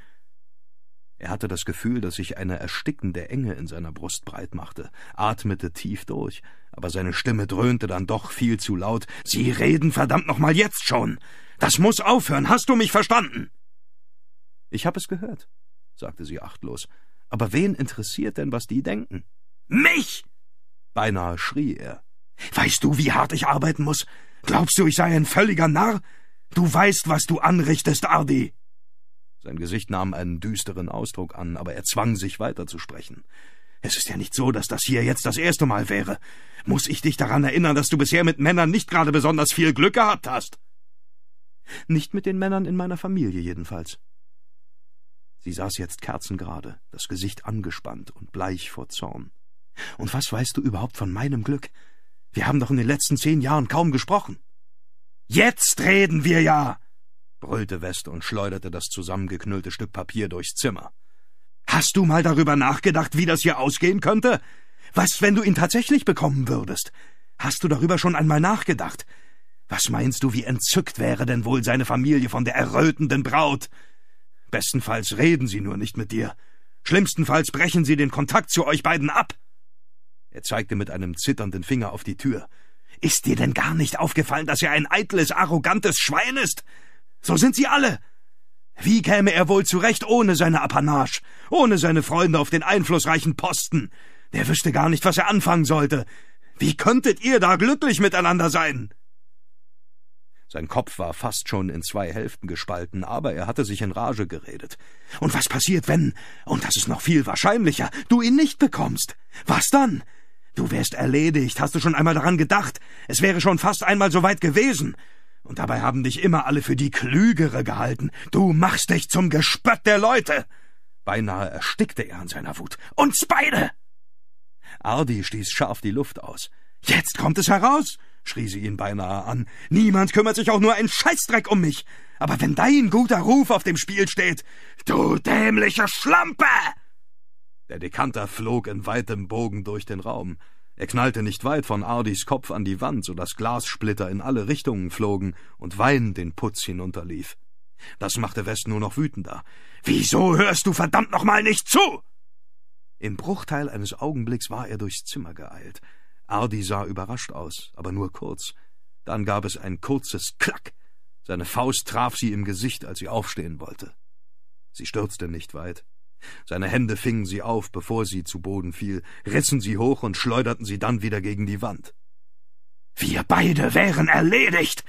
Er hatte das Gefühl, dass sich eine erstickende Enge in seiner Brust breit machte, atmete tief durch, aber seine Stimme dröhnte dann doch viel zu laut. Sie reden verdammt nochmal jetzt schon! Das muss aufhören, hast du mich verstanden? Ich habe es gehört, sagte sie achtlos. Aber wen interessiert denn, was die denken? Mich! Beinahe schrie er. Weißt du, wie hart ich arbeiten muss? Glaubst du, ich sei ein völliger Narr? Du weißt, was du anrichtest, Ardi! Sein Gesicht nahm einen düsteren Ausdruck an, aber er zwang sich weiterzusprechen. Es ist ja nicht so, dass das hier jetzt das erste Mal wäre. Muss ich dich daran erinnern, dass du bisher mit Männern nicht gerade besonders viel Glück gehabt hast? Nicht mit den Männern in meiner Familie jedenfalls, Sie saß jetzt kerzengerade, das Gesicht angespannt und bleich vor Zorn. Und was weißt du überhaupt von meinem Glück? Wir haben doch in den letzten zehn Jahren kaum gesprochen. Jetzt reden wir ja! brüllte West und schleuderte das zusammengeknüllte Stück Papier durchs Zimmer. Hast du mal darüber nachgedacht, wie das hier ausgehen könnte? Was, wenn du ihn tatsächlich bekommen würdest? Hast du darüber schon einmal nachgedacht? Was meinst du, wie entzückt wäre denn wohl seine Familie von der errötenden Braut? Bestenfalls reden sie nur nicht mit dir. Schlimmstenfalls brechen sie den Kontakt zu euch beiden ab. Er zeigte mit einem zitternden Finger auf die Tür. Ist dir denn gar nicht aufgefallen, dass er ein eitles, arrogantes Schwein ist? So sind sie alle. Wie käme er wohl zurecht ohne seine Apanage, ohne seine Freunde auf den einflussreichen Posten? Der wüsste gar nicht, was er anfangen sollte. Wie könntet ihr da glücklich miteinander sein? Sein Kopf war fast schon in zwei Hälften gespalten, aber er hatte sich in Rage geredet. Und was passiert, wenn, und das ist noch viel wahrscheinlicher, du ihn nicht bekommst? Was dann? Du wärst erledigt, hast du schon einmal daran gedacht? Es wäre schon fast einmal so weit gewesen. Und dabei haben dich immer alle für die Klügere gehalten. Du machst dich zum Gespött der Leute. Beinahe erstickte er an seiner Wut. Uns beide! Ardi stieß scharf die Luft aus. Jetzt kommt es heraus! schrie sie ihn beinahe an. Niemand kümmert sich auch nur ein Scheißdreck um mich. Aber wenn dein guter Ruf auf dem Spiel steht, du dämliche Schlampe! Der Dekanter flog in weitem Bogen durch den Raum. Er knallte nicht weit von Ardys Kopf an die Wand, so dass Glassplitter in alle Richtungen flogen und Wein den Putz hinunterlief. Das machte West nur noch wütender. Wieso hörst du verdammt nochmal nicht zu? Im Bruchteil eines Augenblicks war er durchs Zimmer geeilt. Ardi sah überrascht aus, aber nur kurz. Dann gab es ein kurzes Klack. Seine Faust traf sie im Gesicht, als sie aufstehen wollte. Sie stürzte nicht weit. Seine Hände fingen sie auf, bevor sie zu Boden fiel, rissen sie hoch und schleuderten sie dann wieder gegen die Wand. Wir beide wären erledigt!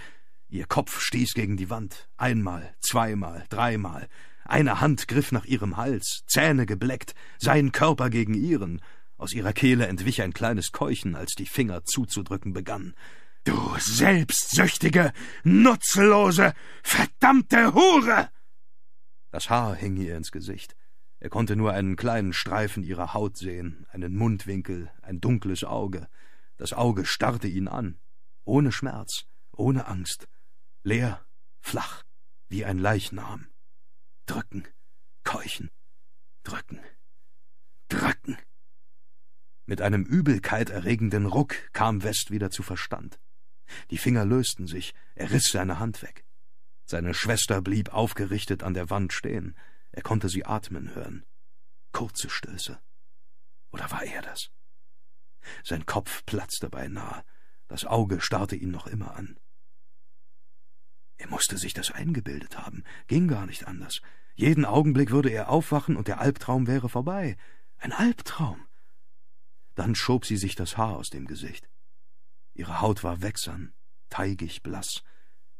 Ihr Kopf stieß gegen die Wand. Einmal, zweimal, dreimal. Eine Hand griff nach ihrem Hals, Zähne gebleckt, sein Körper gegen ihren. Aus ihrer Kehle entwich ein kleines Keuchen, als die Finger zuzudrücken begann. Du selbstsüchtige, nutzlose, verdammte Hure! Das Haar hing ihr ins Gesicht. Er konnte nur einen kleinen Streifen ihrer Haut sehen, einen Mundwinkel, ein dunkles Auge. Das Auge starrte ihn an, ohne Schmerz, ohne Angst, leer, flach, wie ein Leichnam. Drücken, keuchen, drücken, drücken. Mit einem Übelkeit erregenden Ruck kam West wieder zu Verstand. Die Finger lösten sich, er riss seine Hand weg. Seine Schwester blieb aufgerichtet an der Wand stehen. Er konnte sie atmen hören. Kurze Stöße. Oder war er das? Sein Kopf platzte beinahe. Das Auge starrte ihn noch immer an. Er musste sich das eingebildet haben. Ging gar nicht anders. Jeden Augenblick würde er aufwachen und der Albtraum wäre vorbei. Ein Albtraum. Dann schob sie sich das Haar aus dem Gesicht. Ihre Haut war wächsern, teigig blass.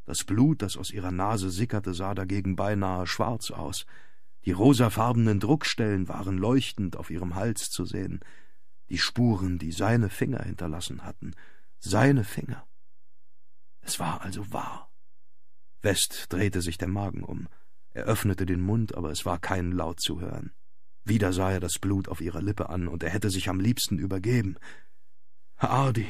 Das Blut, das aus ihrer Nase sickerte, sah dagegen beinahe schwarz aus. Die rosafarbenen Druckstellen waren leuchtend auf ihrem Hals zu sehen. Die Spuren, die seine Finger hinterlassen hatten. Seine Finger. Es war also wahr. West drehte sich der Magen um. Er öffnete den Mund, aber es war kein Laut zu hören. Wieder sah er das Blut auf ihrer Lippe an, und er hätte sich am liebsten übergeben. Hardy!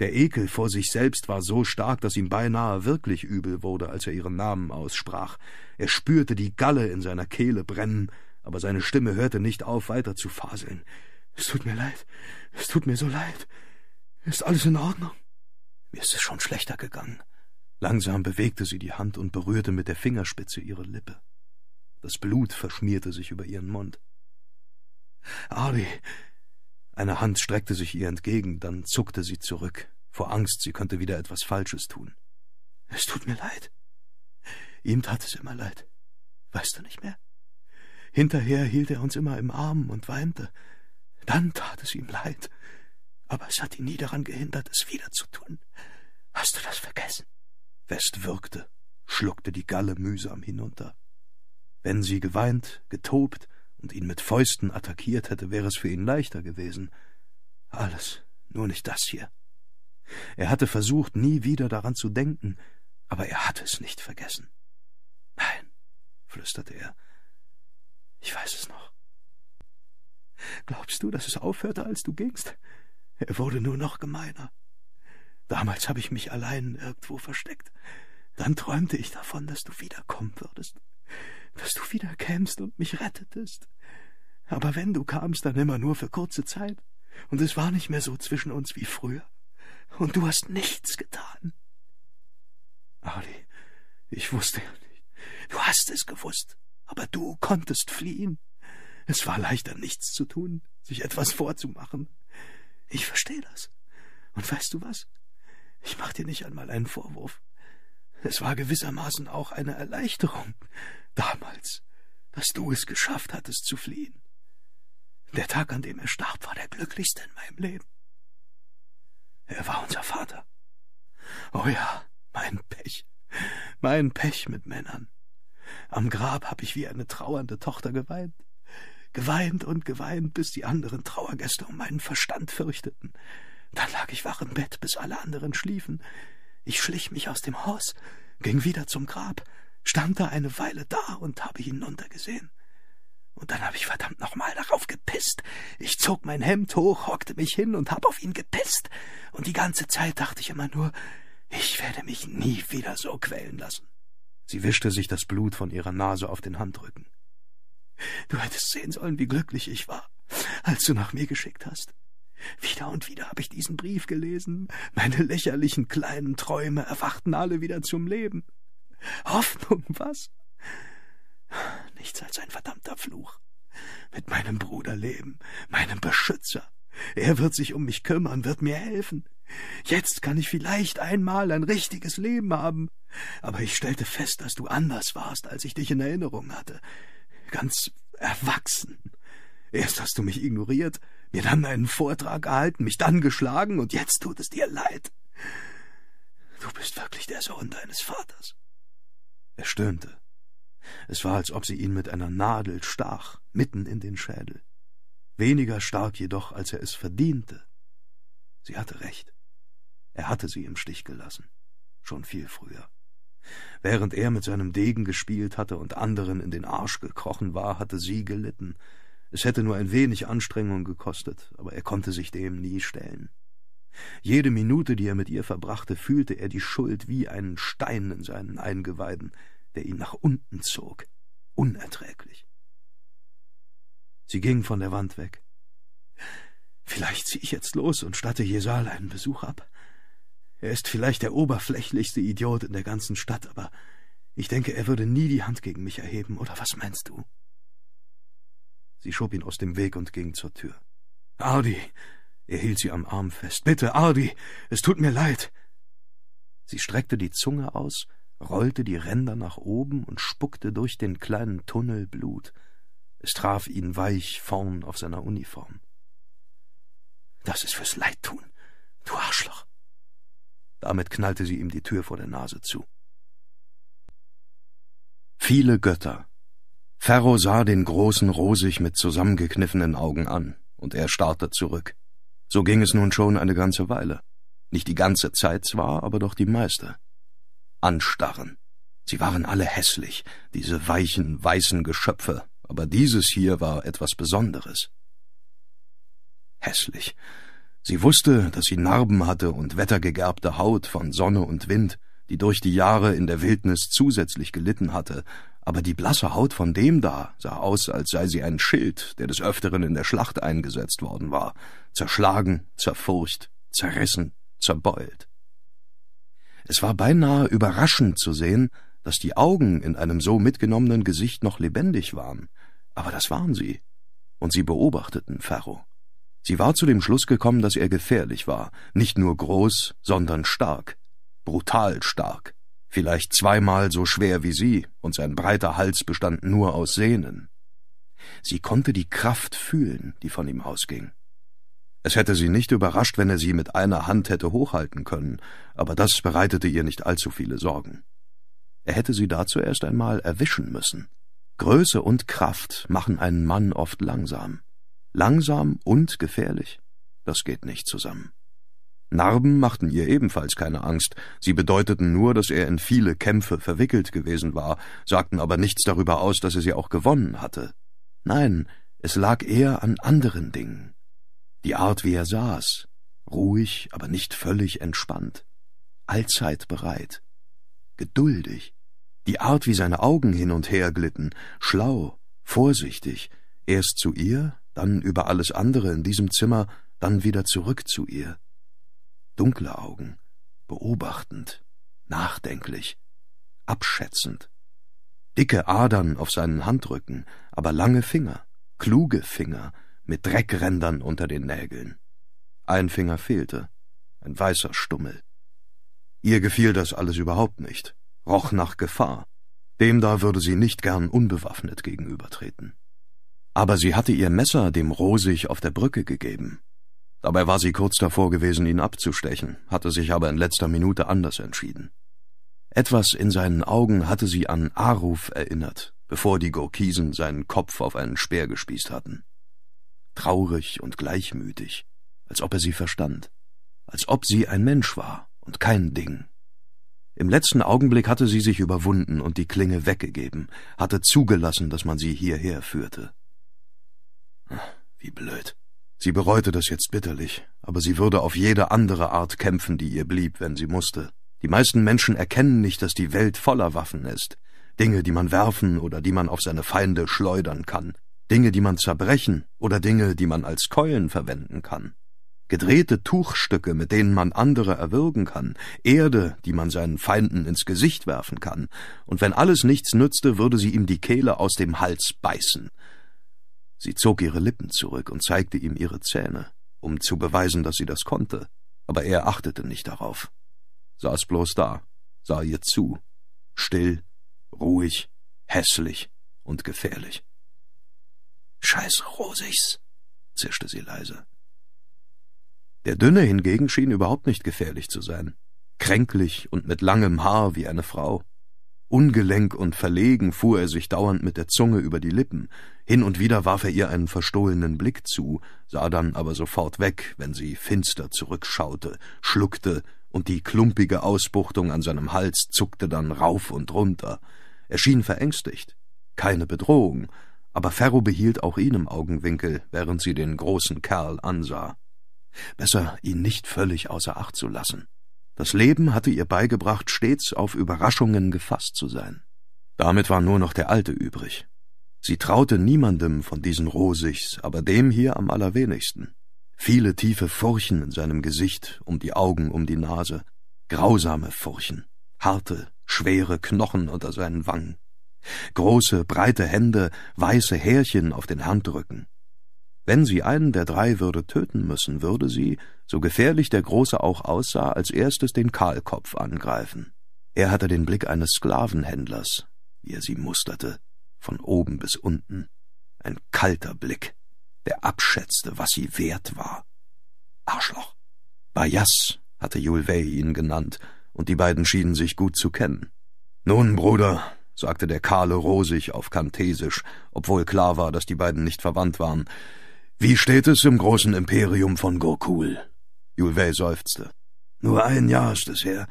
Der Ekel vor sich selbst war so stark, dass ihm beinahe wirklich übel wurde, als er ihren Namen aussprach. Er spürte die Galle in seiner Kehle brennen, aber seine Stimme hörte nicht auf, weiter zu faseln. Es tut mir leid, es tut mir so leid. Ist alles in Ordnung? Mir ist es schon schlechter gegangen. Langsam bewegte sie die Hand und berührte mit der Fingerspitze ihre Lippe. Das Blut verschmierte sich über ihren Mund. Ari! Eine Hand streckte sich ihr entgegen, dann zuckte sie zurück, vor Angst, sie könnte wieder etwas Falsches tun. Es tut mir leid. Ihm tat es immer leid. Weißt du nicht mehr? Hinterher hielt er uns immer im Arm und weinte. Dann tat es ihm leid. Aber es hat ihn nie daran gehindert, es wieder zu tun. Hast du das vergessen? West würgte, schluckte die Galle mühsam hinunter. Wenn sie geweint, getobt und ihn mit Fäusten attackiert hätte, wäre es für ihn leichter gewesen. Alles, nur nicht das hier. Er hatte versucht, nie wieder daran zu denken, aber er hatte es nicht vergessen. Nein, flüsterte er, ich weiß es noch. Glaubst du, dass es aufhörte, als du gingst? Er wurde nur noch gemeiner. Damals habe ich mich allein irgendwo versteckt. Dann träumte ich davon, dass du wiederkommen würdest dass du wiederkämst und mich rettetest. Aber wenn du kamst, dann immer nur für kurze Zeit, und es war nicht mehr so zwischen uns wie früher, und du hast nichts getan. Ali, ich wusste ja nicht. Du hast es gewusst, aber du konntest fliehen. Es war leichter, nichts zu tun, sich etwas vorzumachen. Ich verstehe das. Und weißt du was? Ich mach dir nicht einmal einen Vorwurf. Es war gewissermaßen auch eine Erleichterung damals, dass du es geschafft hattest zu fliehen. Der Tag, an dem er starb, war der glücklichste in meinem Leben. Er war unser Vater. Oh ja, mein Pech, mein Pech mit Männern. Am Grab habe ich wie eine trauernde Tochter geweint, geweint und geweint, bis die anderen Trauergäste um meinen Verstand fürchteten. Dann lag ich wach im Bett, bis alle anderen schliefen. Ich schlich mich aus dem Haus, ging wieder zum Grab, stand da eine Weile da und habe hinuntergesehen. Und dann habe ich verdammt nochmal darauf gepisst. Ich zog mein Hemd hoch, hockte mich hin und habe auf ihn gepisst. Und die ganze Zeit dachte ich immer nur, ich werde mich nie wieder so quälen lassen. Sie wischte sich das Blut von ihrer Nase auf den Handrücken. Du hättest sehen sollen, wie glücklich ich war, als du nach mir geschickt hast. Wieder und wieder habe ich diesen Brief gelesen. Meine lächerlichen kleinen Träume erwachten alle wieder zum Leben. Hoffnung, was? Nichts als ein verdammter Fluch. Mit meinem Bruder leben, meinem Beschützer. Er wird sich um mich kümmern, wird mir helfen. Jetzt kann ich vielleicht einmal ein richtiges Leben haben. Aber ich stellte fest, dass du anders warst, als ich dich in Erinnerung hatte. Ganz erwachsen. Erst hast du mich ignoriert, mir dann einen Vortrag erhalten, mich dann geschlagen und jetzt tut es dir leid. Du bist wirklich der Sohn deines Vaters. Er stöhnte. Es war, als ob sie ihn mit einer Nadel stach, mitten in den Schädel. Weniger stark jedoch, als er es verdiente. Sie hatte recht. Er hatte sie im Stich gelassen. Schon viel früher. Während er mit seinem Degen gespielt hatte und anderen in den Arsch gekrochen war, hatte sie gelitten, es hätte nur ein wenig Anstrengung gekostet, aber er konnte sich dem nie stellen. Jede Minute, die er mit ihr verbrachte, fühlte er die Schuld wie einen Stein in seinen Eingeweiden, der ihn nach unten zog. Unerträglich. Sie ging von der Wand weg. Vielleicht ziehe ich jetzt los und statte Jesal einen Besuch ab. Er ist vielleicht der oberflächlichste Idiot in der ganzen Stadt, aber ich denke, er würde nie die Hand gegen mich erheben, oder was meinst du? Sie schob ihn aus dem Weg und ging zur Tür. Ardi! Er hielt sie am Arm fest. Bitte, Ardi! Es tut mir leid! Sie streckte die Zunge aus, rollte die Ränder nach oben und spuckte durch den kleinen Tunnel Blut. Es traf ihn weich vorn auf seiner Uniform. Das ist fürs Leidtun, du Arschloch! Damit knallte sie ihm die Tür vor der Nase zu. Viele Götter Ferro sah den Großen rosig mit zusammengekniffenen Augen an, und er starrte zurück. So ging es nun schon eine ganze Weile. Nicht die ganze Zeit zwar, aber doch die meiste. Anstarren. Sie waren alle hässlich, diese weichen, weißen Geschöpfe, aber dieses hier war etwas Besonderes. Hässlich. Sie wusste, dass sie Narben hatte und wettergegerbte Haut von Sonne und Wind, die durch die Jahre in der Wildnis zusätzlich gelitten hatte, aber die blasse Haut von dem da sah aus, als sei sie ein Schild, der des Öfteren in der Schlacht eingesetzt worden war, zerschlagen, zerfurcht, zerrissen, zerbeult. Es war beinahe überraschend zu sehen, dass die Augen in einem so mitgenommenen Gesicht noch lebendig waren, aber das waren sie, und sie beobachteten Ferro. Sie war zu dem Schluss gekommen, dass er gefährlich war, nicht nur groß, sondern stark, brutal stark, vielleicht zweimal so schwer wie sie, und sein breiter Hals bestand nur aus Sehnen. Sie konnte die Kraft fühlen, die von ihm ausging. Es hätte sie nicht überrascht, wenn er sie mit einer Hand hätte hochhalten können, aber das bereitete ihr nicht allzu viele Sorgen. Er hätte sie dazu erst einmal erwischen müssen. Größe und Kraft machen einen Mann oft langsam. Langsam und gefährlich, das geht nicht zusammen. Narben machten ihr ebenfalls keine Angst, sie bedeuteten nur, dass er in viele Kämpfe verwickelt gewesen war, sagten aber nichts darüber aus, dass er sie auch gewonnen hatte. Nein, es lag eher an anderen Dingen. Die Art, wie er saß, ruhig, aber nicht völlig entspannt, allzeit bereit, geduldig, die Art, wie seine Augen hin und her glitten, schlau, vorsichtig, erst zu ihr, dann über alles andere in diesem Zimmer, dann wieder zurück zu ihr dunkle Augen, beobachtend, nachdenklich, abschätzend. Dicke Adern auf seinen Handrücken, aber lange Finger, kluge Finger, mit Dreckrändern unter den Nägeln. Ein Finger fehlte, ein weißer Stummel. Ihr gefiel das alles überhaupt nicht, roch nach Gefahr. Dem da würde sie nicht gern unbewaffnet gegenübertreten. Aber sie hatte ihr Messer dem Rosig auf der Brücke gegeben, Dabei war sie kurz davor gewesen, ihn abzustechen, hatte sich aber in letzter Minute anders entschieden. Etwas in seinen Augen hatte sie an Aruf erinnert, bevor die Gurkisen seinen Kopf auf einen Speer gespießt hatten. Traurig und gleichmütig, als ob er sie verstand, als ob sie ein Mensch war und kein Ding. Im letzten Augenblick hatte sie sich überwunden und die Klinge weggegeben, hatte zugelassen, dass man sie hierher führte. Wie blöd. Sie bereute das jetzt bitterlich, aber sie würde auf jede andere Art kämpfen, die ihr blieb, wenn sie musste. Die meisten Menschen erkennen nicht, dass die Welt voller Waffen ist. Dinge, die man werfen oder die man auf seine Feinde schleudern kann. Dinge, die man zerbrechen oder Dinge, die man als Keulen verwenden kann. Gedrehte Tuchstücke, mit denen man andere erwürgen kann, Erde, die man seinen Feinden ins Gesicht werfen kann, und wenn alles nichts nützte, würde sie ihm die Kehle aus dem Hals beißen. Sie zog ihre Lippen zurück und zeigte ihm ihre Zähne, um zu beweisen, dass sie das konnte, aber er achtete nicht darauf. Saß bloß da, sah ihr zu, still, ruhig, hässlich und gefährlich. Scheiß Rosichs, zischte sie leise. Der Dünne hingegen schien überhaupt nicht gefährlich zu sein, kränklich und mit langem Haar wie eine Frau. Ungelenk und verlegen fuhr er sich dauernd mit der Zunge über die Lippen, hin und wieder warf er ihr einen verstohlenen Blick zu, sah dann aber sofort weg, wenn sie finster zurückschaute, schluckte, und die klumpige Ausbuchtung an seinem Hals zuckte dann rauf und runter. Er schien verängstigt. Keine Bedrohung, aber Ferro behielt auch ihn im Augenwinkel, während sie den großen Kerl ansah. Besser, ihn nicht völlig außer Acht zu lassen. Das Leben hatte ihr beigebracht, stets auf Überraschungen gefasst zu sein. Damit war nur noch der Alte übrig, Sie traute niemandem von diesen Rosigs, aber dem hier am allerwenigsten. Viele tiefe Furchen in seinem Gesicht, um die Augen, um die Nase, grausame Furchen, harte, schwere Knochen unter seinen Wangen, große, breite Hände, weiße Härchen auf den Handrücken. Wenn sie einen der drei würde töten müssen, würde sie, so gefährlich der Große auch aussah, als erstes den Kahlkopf angreifen. Er hatte den Blick eines Sklavenhändlers, wie er sie musterte, von oben bis unten, ein kalter Blick, der abschätzte, was sie wert war. Arschloch. Bayas hatte Julvey ihn genannt, und die beiden schienen sich gut zu kennen. Nun, Bruder, sagte der Kahle rosig auf Kantesisch, obwohl klar war, dass die beiden nicht verwandt waren. Wie steht es im großen Imperium von Gurkul? Julvey seufzte. Nur ein Jahr ist es her,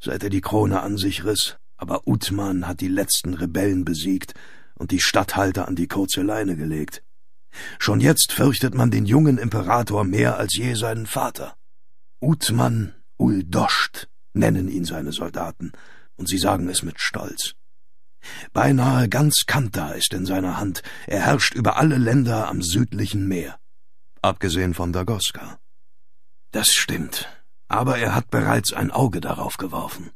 seit er die Krone an sich riss, aber Utman hat die letzten Rebellen besiegt und die Statthalter an die kurze Leine gelegt. Schon jetzt fürchtet man den jungen Imperator mehr als je seinen Vater. Utman Uldoscht nennen ihn seine Soldaten, und sie sagen es mit Stolz. Beinahe ganz Kanta ist in seiner Hand, er herrscht über alle Länder am südlichen Meer. Abgesehen von Dagoska. Das stimmt, aber er hat bereits ein Auge darauf geworfen.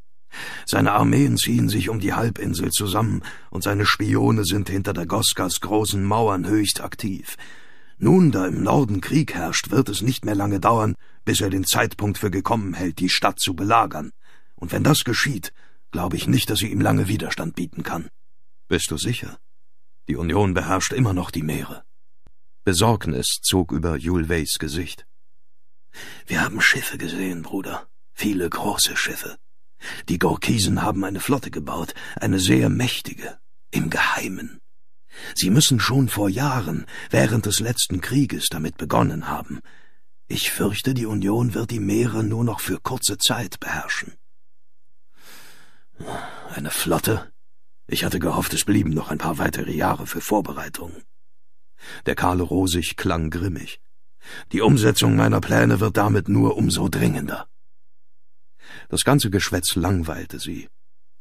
Seine Armeen ziehen sich um die Halbinsel zusammen, und seine Spione sind hinter Dagoskas großen Mauern höchst aktiv. Nun, da im Norden Krieg herrscht, wird es nicht mehr lange dauern, bis er den Zeitpunkt für gekommen hält, die Stadt zu belagern. Und wenn das geschieht, glaube ich nicht, dass sie ihm lange Widerstand bieten kann. Bist du sicher? Die Union beherrscht immer noch die Meere. Besorgnis zog über Julveys Gesicht. Wir haben Schiffe gesehen, Bruder. Viele große Schiffe. Die Gorkisen haben eine Flotte gebaut, eine sehr mächtige, im Geheimen. Sie müssen schon vor Jahren, während des letzten Krieges, damit begonnen haben. Ich fürchte, die Union wird die Meere nur noch für kurze Zeit beherrschen. Eine Flotte? Ich hatte gehofft, es blieben noch ein paar weitere Jahre für Vorbereitungen. Der kahle Rosig klang grimmig. Die Umsetzung meiner Pläne wird damit nur umso dringender. Das ganze Geschwätz langweilte sie.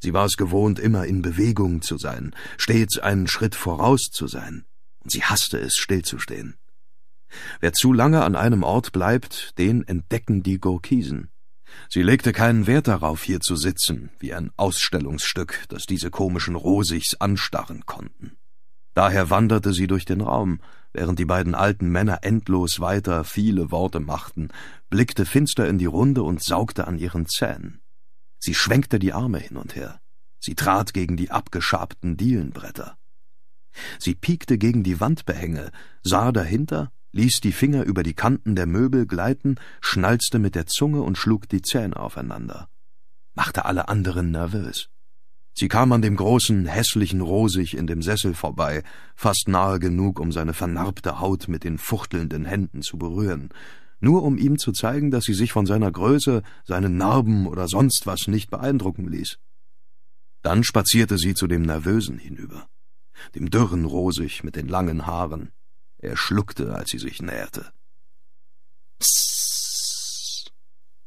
Sie war es gewohnt, immer in Bewegung zu sein, stets einen Schritt voraus zu sein, und sie hasste es, stillzustehen. Wer zu lange an einem Ort bleibt, den entdecken die Gurkisen. Sie legte keinen Wert darauf, hier zu sitzen, wie ein Ausstellungsstück, das diese komischen Rosichs anstarren konnten. Daher wanderte sie durch den Raum, während die beiden alten Männer endlos weiter viele Worte machten, blickte finster in die Runde und saugte an ihren Zähnen. Sie schwenkte die Arme hin und her. Sie trat gegen die abgeschabten Dielenbretter. Sie piekte gegen die Wandbehänge, sah dahinter, ließ die Finger über die Kanten der Möbel gleiten, schnalzte mit der Zunge und schlug die Zähne aufeinander. Machte alle anderen nervös. Sie kam an dem großen, hässlichen Rosig in dem Sessel vorbei, fast nahe genug, um seine vernarbte Haut mit den fuchtelnden Händen zu berühren, nur um ihm zu zeigen, dass sie sich von seiner Größe, seinen Narben oder sonst was nicht beeindrucken ließ. Dann spazierte sie zu dem Nervösen hinüber, dem dürren Rosig mit den langen Haaren. Er schluckte, als sie sich näherte. Psst,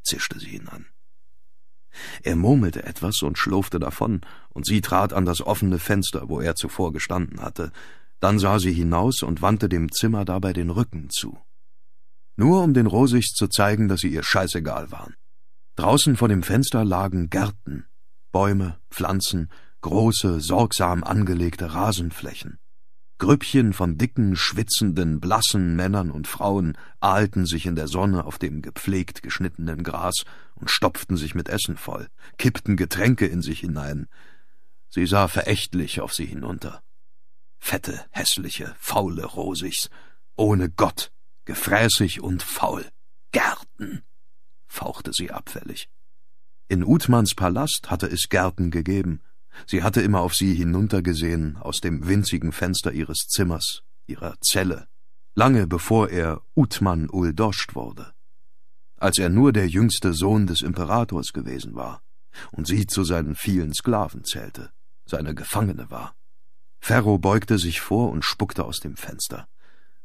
zischte sie ihn an. Er murmelte etwas und schlurfte davon, und sie trat an das offene Fenster, wo er zuvor gestanden hatte. Dann sah sie hinaus und wandte dem Zimmer dabei den Rücken zu. Nur um den Rosigs zu zeigen, dass sie ihr scheißegal waren. Draußen vor dem Fenster lagen Gärten, Bäume, Pflanzen, große, sorgsam angelegte Rasenflächen. Grüppchen von dicken, schwitzenden, blassen Männern und Frauen ahlten sich in der Sonne auf dem gepflegt geschnittenen Gras und stopften sich mit Essen voll, kippten Getränke in sich hinein. Sie sah verächtlich auf sie hinunter. Fette, hässliche, faule Rosichs, ohne Gott, gefräßig und faul. Gärten, fauchte sie abfällig. In Uthmanns Palast hatte es Gärten gegeben. Sie hatte immer auf sie hinuntergesehen, aus dem winzigen Fenster ihres Zimmers, ihrer Zelle, lange bevor er Uthman Uldoscht wurde als er nur der jüngste Sohn des Imperators gewesen war und sie zu seinen vielen Sklaven zählte, seine Gefangene war. Ferro beugte sich vor und spuckte aus dem Fenster.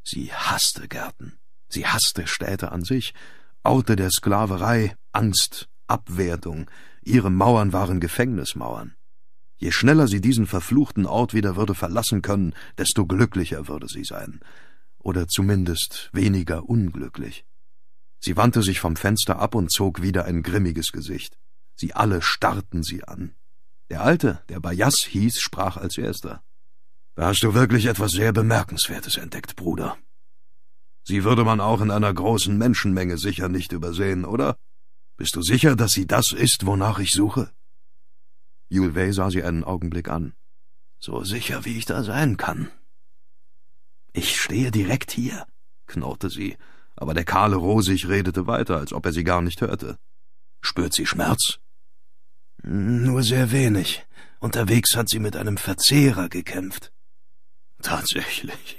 Sie hasste Gärten, sie hasste Städte an sich, Orte der Sklaverei, Angst, Abwertung, ihre Mauern waren Gefängnismauern. Je schneller sie diesen verfluchten Ort wieder würde verlassen können, desto glücklicher würde sie sein, oder zumindest weniger unglücklich. Sie wandte sich vom Fenster ab und zog wieder ein grimmiges Gesicht. Sie alle starrten sie an. Der Alte, der Bayas hieß, sprach als erster. Da hast du wirklich etwas sehr Bemerkenswertes entdeckt, Bruder. Sie würde man auch in einer großen Menschenmenge sicher nicht übersehen, oder? Bist du sicher, dass sie das ist, wonach ich suche? Julvey sah sie einen Augenblick an. So sicher, wie ich da sein kann. Ich stehe direkt hier, knurrte sie aber der kahle Rosig redete weiter, als ob er sie gar nicht hörte. Spürt sie Schmerz? Nur sehr wenig. Unterwegs hat sie mit einem Verzehrer gekämpft. Tatsächlich.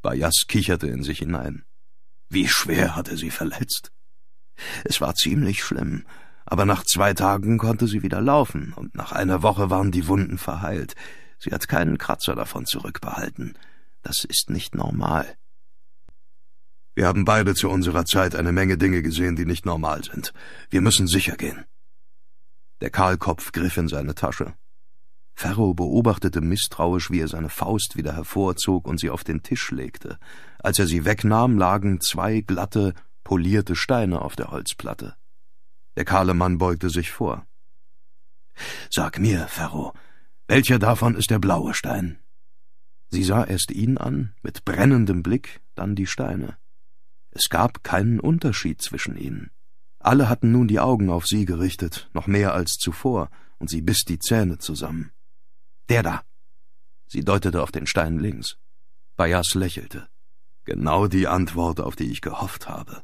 Bayas kicherte in sich hinein. Wie schwer hat er sie verletzt? Es war ziemlich schlimm, aber nach zwei Tagen konnte sie wieder laufen, und nach einer Woche waren die Wunden verheilt. Sie hat keinen Kratzer davon zurückbehalten. Das ist nicht normal. Wir haben beide zu unserer Zeit eine Menge Dinge gesehen, die nicht normal sind. Wir müssen sicher gehen. Der Kahlkopf griff in seine Tasche. Ferro beobachtete misstrauisch, wie er seine Faust wieder hervorzog und sie auf den Tisch legte. Als er sie wegnahm, lagen zwei glatte, polierte Steine auf der Holzplatte. Der kahle Mann beugte sich vor. Sag mir, Ferro, welcher davon ist der blaue Stein? Sie sah erst ihn an, mit brennendem Blick, dann die Steine. Es gab keinen Unterschied zwischen ihnen. Alle hatten nun die Augen auf sie gerichtet, noch mehr als zuvor, und sie biss die Zähne zusammen. Der da! Sie deutete auf den Stein links. Bayas lächelte. Genau die Antwort, auf die ich gehofft habe.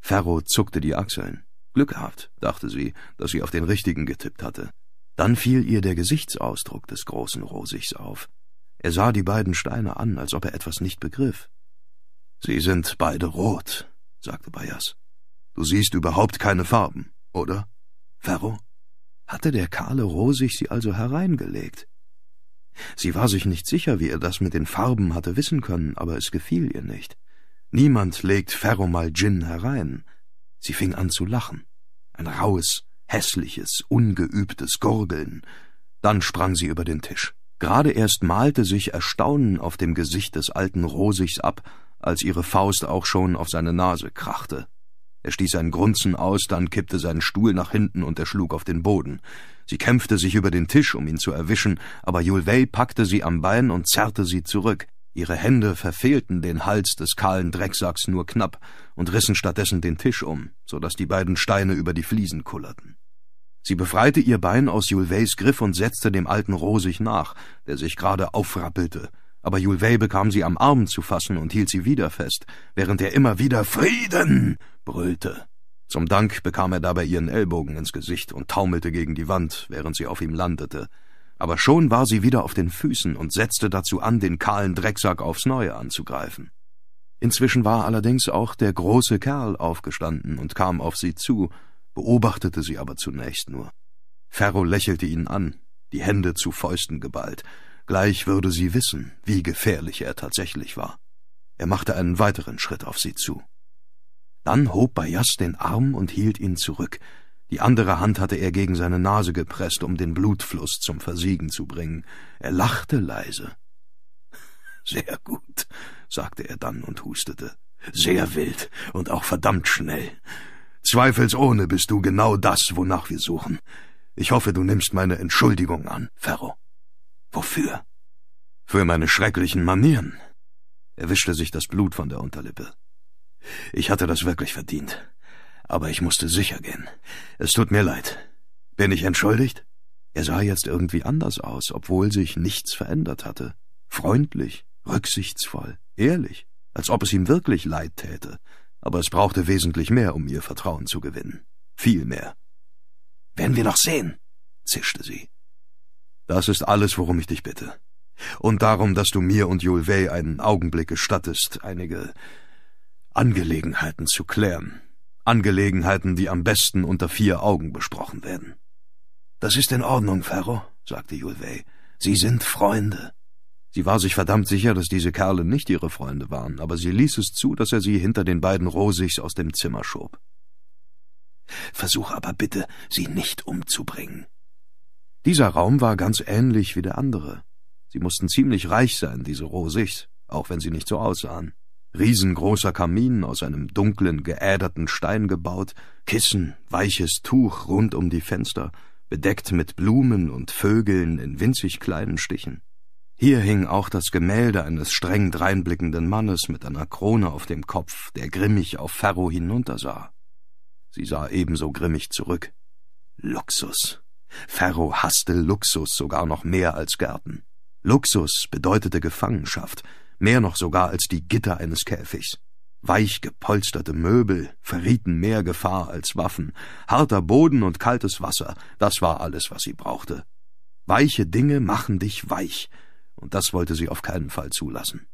Ferro zuckte die Achseln. »Glückhaft«, dachte sie, dass sie auf den richtigen getippt hatte. Dann fiel ihr der Gesichtsausdruck des großen Rosichs auf. Er sah die beiden Steine an, als ob er etwas nicht begriff. Sie sind beide rot, sagte Bayas. Du siehst überhaupt keine Farben, oder? Ferro? Hatte der kahle Rosig sie also hereingelegt? Sie war sich nicht sicher, wie er das mit den Farben hatte wissen können, aber es gefiel ihr nicht. Niemand legt Ferro mal Gin herein. Sie fing an zu lachen. Ein raues, hässliches, ungeübtes Gurgeln. Dann sprang sie über den Tisch. Gerade erst malte sich Erstaunen auf dem Gesicht des alten Rosigs ab, als ihre Faust auch schon auf seine Nase krachte. Er stieß ein Grunzen aus, dann kippte seinen Stuhl nach hinten und er schlug auf den Boden. Sie kämpfte sich über den Tisch, um ihn zu erwischen, aber Julvey packte sie am Bein und zerrte sie zurück. Ihre Hände verfehlten den Hals des kahlen Drecksacks nur knapp und rissen stattdessen den Tisch um, so dass die beiden Steine über die Fliesen kullerten. Sie befreite ihr Bein aus Julveys Griff und setzte dem alten Rosig nach, der sich gerade aufrappelte aber Julvey bekam sie am Arm zu fassen und hielt sie wieder fest, während er immer wieder Frieden brüllte. Zum Dank bekam er dabei ihren Ellbogen ins Gesicht und taumelte gegen die Wand, während sie auf ihm landete. Aber schon war sie wieder auf den Füßen und setzte dazu an, den kahlen Drecksack aufs Neue anzugreifen. Inzwischen war allerdings auch der große Kerl aufgestanden und kam auf sie zu, beobachtete sie aber zunächst nur. Ferro lächelte ihn an, die Hände zu Fäusten geballt, Gleich würde sie wissen, wie gefährlich er tatsächlich war. Er machte einen weiteren Schritt auf sie zu. Dann hob Bayas den Arm und hielt ihn zurück. Die andere Hand hatte er gegen seine Nase gepresst, um den Blutfluss zum Versiegen zu bringen. Er lachte leise. Sehr gut, sagte er dann und hustete. Sehr wild und auch verdammt schnell. Zweifelsohne bist du genau das, wonach wir suchen. Ich hoffe, du nimmst meine Entschuldigung an, Ferro. Wofür? Für meine schrecklichen Manieren. Er wischte sich das Blut von der Unterlippe. Ich hatte das wirklich verdient. Aber ich musste sicher gehen. Es tut mir leid. Bin ich entschuldigt? Er sah jetzt irgendwie anders aus, obwohl sich nichts verändert hatte. Freundlich, rücksichtsvoll, ehrlich, als ob es ihm wirklich leid täte. Aber es brauchte wesentlich mehr, um ihr Vertrauen zu gewinnen. Viel mehr. Werden wir noch sehen, zischte sie. Das ist alles, worum ich dich bitte. Und darum, dass du mir und Julvey einen Augenblick gestattest, einige Angelegenheiten zu klären. Angelegenheiten, die am besten unter vier Augen besprochen werden. Das ist in Ordnung, Ferro, sagte Julvey. Sie sind Freunde. Sie war sich verdammt sicher, dass diese Kerle nicht ihre Freunde waren, aber sie ließ es zu, dass er sie hinter den beiden Rosichs aus dem Zimmer schob. Versuch aber bitte, sie nicht umzubringen, dieser Raum war ganz ähnlich wie der andere. Sie mussten ziemlich reich sein, diese Rosichs, auch wenn sie nicht so aussahen. Riesengroßer Kamin aus einem dunklen, geäderten Stein gebaut, Kissen, weiches Tuch rund um die Fenster, bedeckt mit Blumen und Vögeln in winzig kleinen Stichen. Hier hing auch das Gemälde eines streng dreinblickenden Mannes mit einer Krone auf dem Kopf, der grimmig auf Ferro hinuntersah. Sie sah ebenso grimmig zurück. Luxus. Ferro hasste Luxus sogar noch mehr als Gärten. Luxus bedeutete Gefangenschaft, mehr noch sogar als die Gitter eines Käfigs. Weich gepolsterte Möbel verrieten mehr Gefahr als Waffen, harter Boden und kaltes Wasser, das war alles, was sie brauchte. Weiche Dinge machen dich weich, und das wollte sie auf keinen Fall zulassen.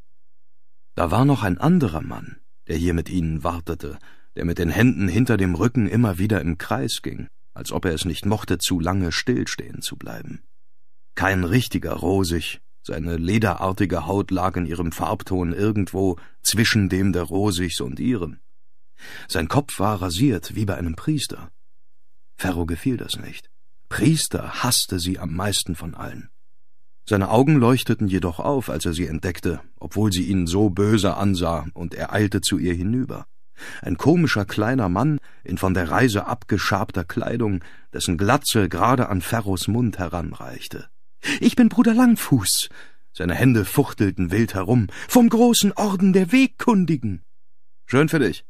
Da war noch ein anderer Mann, der hier mit ihnen wartete, der mit den Händen hinter dem Rücken immer wieder im Kreis ging als ob er es nicht mochte, zu lange stillstehen zu bleiben. Kein richtiger Rosig, seine lederartige Haut lag in ihrem Farbton irgendwo zwischen dem der Rosigs und ihrem. Sein Kopf war rasiert wie bei einem Priester. Ferro gefiel das nicht. Priester hasste sie am meisten von allen. Seine Augen leuchteten jedoch auf, als er sie entdeckte, obwohl sie ihn so böse ansah, und er eilte zu ihr hinüber. Ein komischer kleiner Mann in von der Reise abgeschabter Kleidung, dessen Glatze gerade an Ferros Mund heranreichte. Ich bin Bruder Langfuß. Seine Hände fuchtelten wild herum. Vom großen Orden der Wegkundigen. Schön für dich.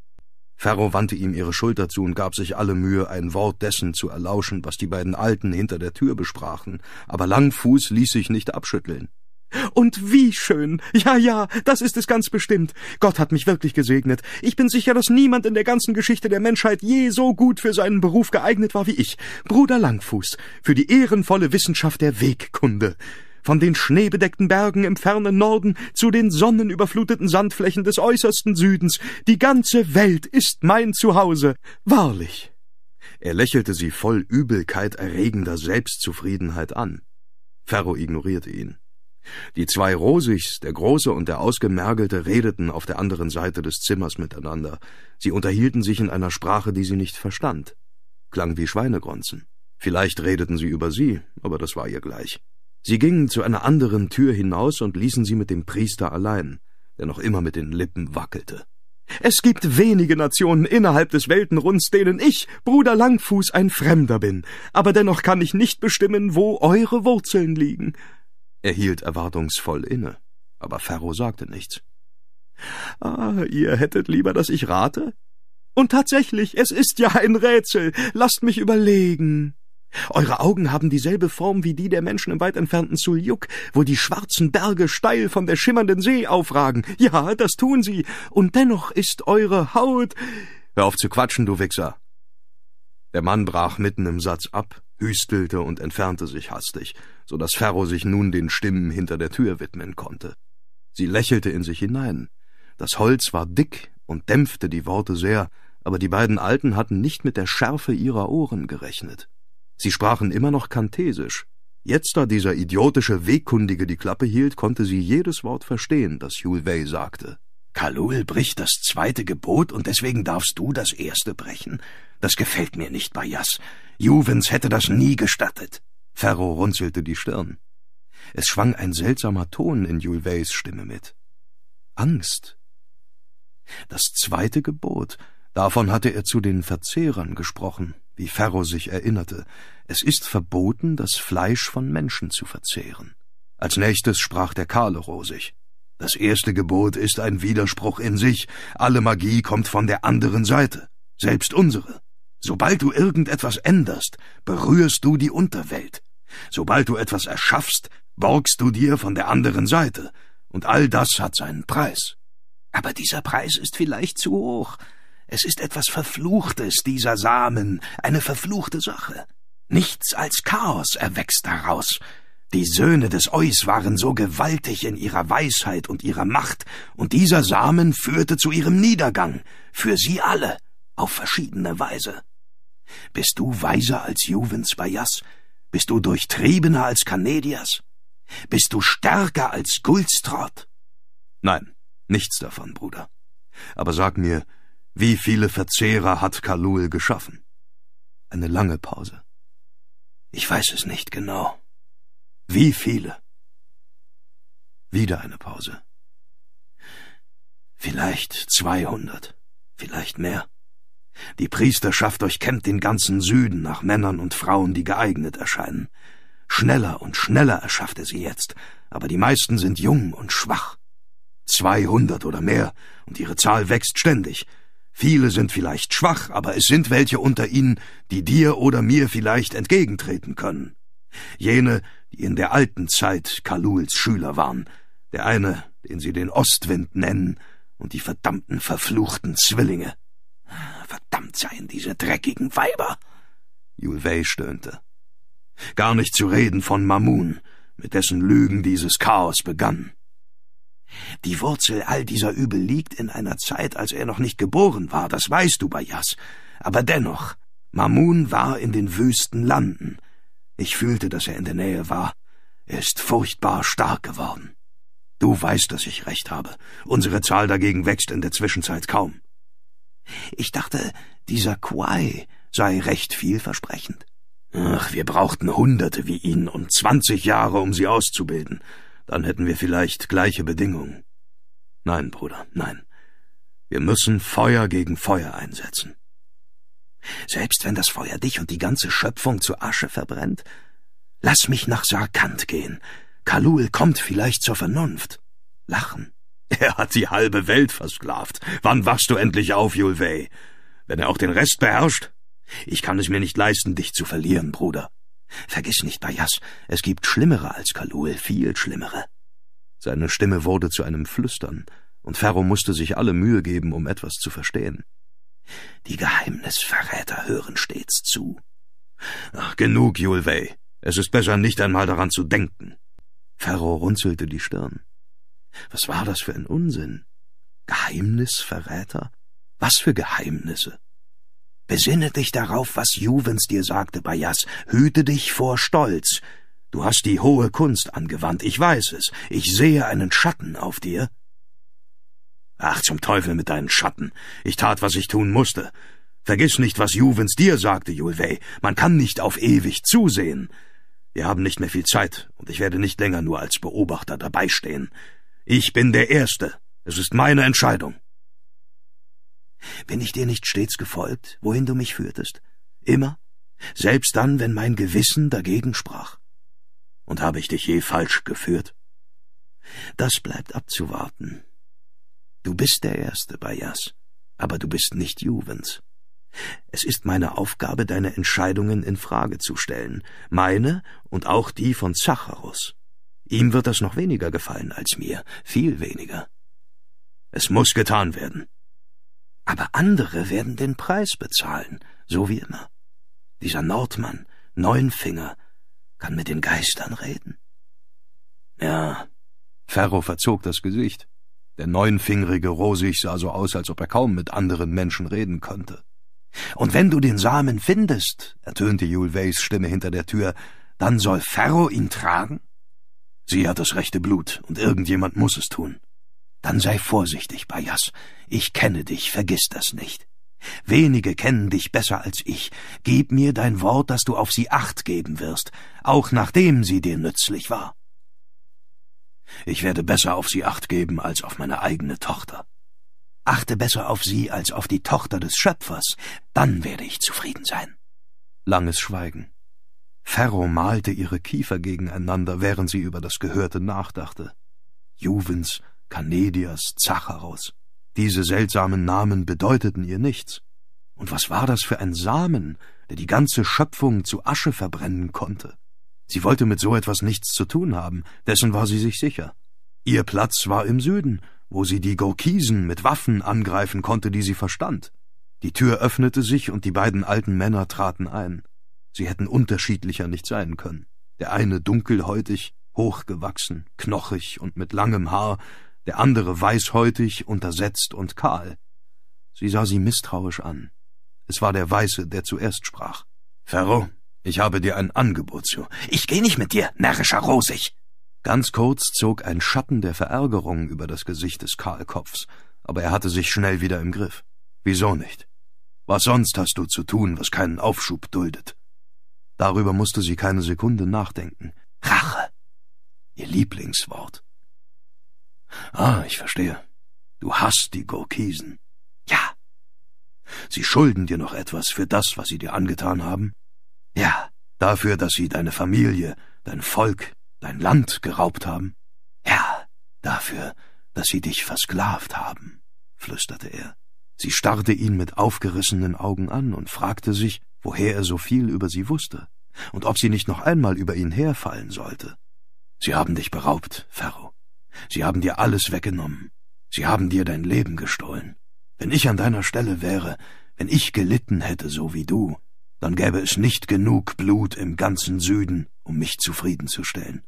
Ferro wandte ihm ihre Schulter zu und gab sich alle Mühe, ein Wort dessen zu erlauschen, was die beiden Alten hinter der Tür besprachen, aber Langfuß ließ sich nicht abschütteln. Und wie schön. Ja, ja, das ist es ganz bestimmt. Gott hat mich wirklich gesegnet. Ich bin sicher, dass niemand in der ganzen Geschichte der Menschheit je so gut für seinen Beruf geeignet war wie ich, Bruder Langfuß, für die ehrenvolle Wissenschaft der Wegkunde. Von den schneebedeckten Bergen im fernen Norden zu den sonnenüberfluteten Sandflächen des äußersten Südens, die ganze Welt ist mein Zuhause. Wahrlich. Er lächelte sie voll Übelkeit erregender Selbstzufriedenheit an. Ferro ignorierte ihn. Die zwei Rosichs, der Große und der Ausgemergelte, redeten auf der anderen Seite des Zimmers miteinander. Sie unterhielten sich in einer Sprache, die sie nicht verstand. Klang wie Schweinegronzen. Vielleicht redeten sie über sie, aber das war ihr gleich. Sie gingen zu einer anderen Tür hinaus und ließen sie mit dem Priester allein, der noch immer mit den Lippen wackelte. Es gibt wenige Nationen innerhalb des Weltenrunds, denen ich, Bruder Langfuß, ein Fremder bin, aber dennoch kann ich nicht bestimmen, wo eure Wurzeln liegen. Er hielt erwartungsvoll inne, aber Ferro sagte nichts. Ah, ihr hättet lieber, dass ich rate? Und tatsächlich, es ist ja ein Rätsel. Lasst mich überlegen. Eure Augen haben dieselbe Form wie die der Menschen im weit entfernten Suljuk, wo die schwarzen Berge steil von der schimmernden See aufragen. Ja, das tun sie. Und dennoch ist eure Haut. Hör auf zu quatschen, du Wichser. Der Mann brach mitten im Satz ab hüstelte und entfernte sich hastig, so daß Ferro sich nun den Stimmen hinter der Tür widmen konnte. Sie lächelte in sich hinein. Das Holz war dick und dämpfte die Worte sehr, aber die beiden Alten hatten nicht mit der Schärfe ihrer Ohren gerechnet. Sie sprachen immer noch kantesisch. Jetzt, da dieser idiotische Wegkundige die Klappe hielt, konnte sie jedes Wort verstehen, das Hulvey sagte. Kalul bricht das zweite Gebot und deswegen darfst du das erste brechen? Das gefällt mir nicht, Bayas. Juvens hätte das nie gestattet. Ferro runzelte die Stirn. Es schwang ein seltsamer Ton in Julveis Stimme mit. Angst. Das zweite Gebot, davon hatte er zu den Verzehrern gesprochen, wie Ferro sich erinnerte. Es ist verboten, das Fleisch von Menschen zu verzehren. Als nächstes sprach der Karle rosig. Das erste Gebot ist ein Widerspruch in sich, alle Magie kommt von der anderen Seite, selbst unsere. Sobald du irgendetwas änderst, berührst du die Unterwelt. Sobald du etwas erschaffst, borgst du dir von der anderen Seite, und all das hat seinen Preis. Aber dieser Preis ist vielleicht zu hoch. Es ist etwas Verfluchtes, dieser Samen, eine verfluchte Sache. Nichts als Chaos erwächst daraus, die Söhne des Eus waren so gewaltig in ihrer Weisheit und ihrer Macht, und dieser Samen führte zu ihrem Niedergang, für sie alle, auf verschiedene Weise. Bist du weiser als Juvens Bajas? Bist du durchtriebener als Canedias? Bist du stärker als Gulstrot? Nein, nichts davon, Bruder. Aber sag mir, wie viele Verzehrer hat Kalul geschaffen? Eine lange Pause. Ich weiß es nicht genau. Wie viele? Wieder eine Pause. Vielleicht zweihundert, vielleicht mehr. Die Priesterschaft durchkämmt den ganzen Süden nach Männern und Frauen, die geeignet erscheinen. Schneller und schneller erschafft er sie jetzt, aber die meisten sind jung und schwach. Zweihundert oder mehr, und ihre Zahl wächst ständig. Viele sind vielleicht schwach, aber es sind welche unter ihnen, die dir oder mir vielleicht entgegentreten können. Jene, die in der alten Zeit Kaluls Schüler waren, der eine, den sie den Ostwind nennen, und die verdammten verfluchten Zwillinge. Verdammt seien diese dreckigen Weiber! Julvey stöhnte. Gar nicht zu reden von Mamun, mit dessen Lügen dieses Chaos begann. Die Wurzel all dieser Übel liegt in einer Zeit, als er noch nicht geboren war, das weißt du, Bayas. Aber dennoch, Mamun war in den wüsten Landen, ich fühlte, dass er in der Nähe war. Er ist furchtbar stark geworden. Du weißt, dass ich recht habe. Unsere Zahl dagegen wächst in der Zwischenzeit kaum. Ich dachte, dieser Quai sei recht vielversprechend. Ach, wir brauchten Hunderte wie ihn und zwanzig Jahre, um sie auszubilden. Dann hätten wir vielleicht gleiche Bedingungen. Nein, Bruder, nein. Wir müssen Feuer gegen Feuer einsetzen. Selbst wenn das Feuer dich und die ganze Schöpfung zu Asche verbrennt? Lass mich nach Sarkant gehen. Kalul kommt vielleicht zur Vernunft. Lachen. Er hat die halbe Welt versklavt. Wann wachst du endlich auf, Julvey? Wenn er auch den Rest beherrscht? Ich kann es mir nicht leisten, dich zu verlieren, Bruder. Vergiss nicht, Bayas, es gibt Schlimmere als Kalul, viel Schlimmere. Seine Stimme wurde zu einem Flüstern, und Ferro musste sich alle Mühe geben, um etwas zu verstehen. Die Geheimnisverräter hören stets zu. Ach, genug, Julvey. Es ist besser, nicht einmal daran zu denken. Ferro runzelte die Stirn. Was war das für ein Unsinn? Geheimnisverräter? Was für Geheimnisse? Besinne dich darauf, was Juvens dir sagte, Bayas. Hüte dich vor Stolz. Du hast die hohe Kunst angewandt, ich weiß es. Ich sehe einen Schatten auf dir. Ach, zum Teufel mit deinen Schatten. Ich tat, was ich tun musste. Vergiss nicht, was Juvens dir sagte, Julvey. Man kann nicht auf ewig zusehen. Wir haben nicht mehr viel Zeit, und ich werde nicht länger nur als Beobachter dabeistehen. Ich bin der Erste. Es ist meine Entscheidung. Bin ich dir nicht stets gefolgt, wohin du mich führtest? Immer? Selbst dann, wenn mein Gewissen dagegen sprach? Und habe ich dich je falsch geführt? Das bleibt abzuwarten. Du bist der Erste, Bayas, aber du bist nicht Juvens. Es ist meine Aufgabe, deine Entscheidungen in Frage zu stellen, meine und auch die von Zacharus. Ihm wird das noch weniger gefallen als mir, viel weniger. Es muss getan werden. Aber andere werden den Preis bezahlen, so wie immer. Dieser Nordmann, Neunfinger, kann mit den Geistern reden. Ja, Ferro verzog das Gesicht. Der neunfingrige Rosig sah so aus, als ob er kaum mit anderen Menschen reden könnte. Und wenn du den Samen findest, ertönte Julveys Stimme hinter der Tür, dann soll Ferro ihn tragen? Sie hat das rechte Blut, und irgendjemand muss es tun. Dann sei vorsichtig, Bajas. Ich kenne dich, vergiss das nicht. Wenige kennen dich besser als ich. Gib mir dein Wort, dass du auf sie acht geben wirst, auch nachdem sie dir nützlich war. Ich werde besser auf sie acht geben als auf meine eigene Tochter. Achte besser auf sie als auf die Tochter des Schöpfers, dann werde ich zufrieden sein. Langes Schweigen. Ferro malte ihre Kiefer gegeneinander, während sie über das Gehörte nachdachte. Juvens, Canedias, Zacharos. Diese seltsamen Namen bedeuteten ihr nichts. Und was war das für ein Samen, der die ganze Schöpfung zu Asche verbrennen konnte? Sie wollte mit so etwas nichts zu tun haben, dessen war sie sich sicher. Ihr Platz war im Süden, wo sie die Gorkisen mit Waffen angreifen konnte, die sie verstand. Die Tür öffnete sich und die beiden alten Männer traten ein. Sie hätten unterschiedlicher nicht sein können. Der eine dunkelhäutig, hochgewachsen, knochig und mit langem Haar, der andere weißhäutig, untersetzt und kahl. Sie sah sie misstrauisch an. Es war der Weiße, der zuerst sprach. Ferro, ich habe dir ein Angebot zu. Ich gehe nicht mit dir, närrischer Rosig. Ganz kurz zog ein Schatten der Verärgerung über das Gesicht des Kahlkopfs, aber er hatte sich schnell wieder im Griff. Wieso nicht? Was sonst hast du zu tun, was keinen Aufschub duldet? Darüber musste sie keine Sekunde nachdenken. Rache. Ihr Lieblingswort. Ah, ich verstehe. Du hast die Gurkisen. Ja. Sie schulden dir noch etwas für das, was sie dir angetan haben? Ja, dafür, dass sie deine Familie, dein Volk, dein Land geraubt haben. Ja, dafür, dass sie dich versklavt haben, flüsterte er. Sie starrte ihn mit aufgerissenen Augen an und fragte sich, woher er so viel über sie wusste und ob sie nicht noch einmal über ihn herfallen sollte. Sie haben dich beraubt, Ferro. Sie haben dir alles weggenommen. Sie haben dir dein Leben gestohlen. Wenn ich an deiner Stelle wäre, wenn ich gelitten hätte, so wie du, dann gäbe es nicht genug Blut im ganzen Süden, um mich zufriedenzustellen.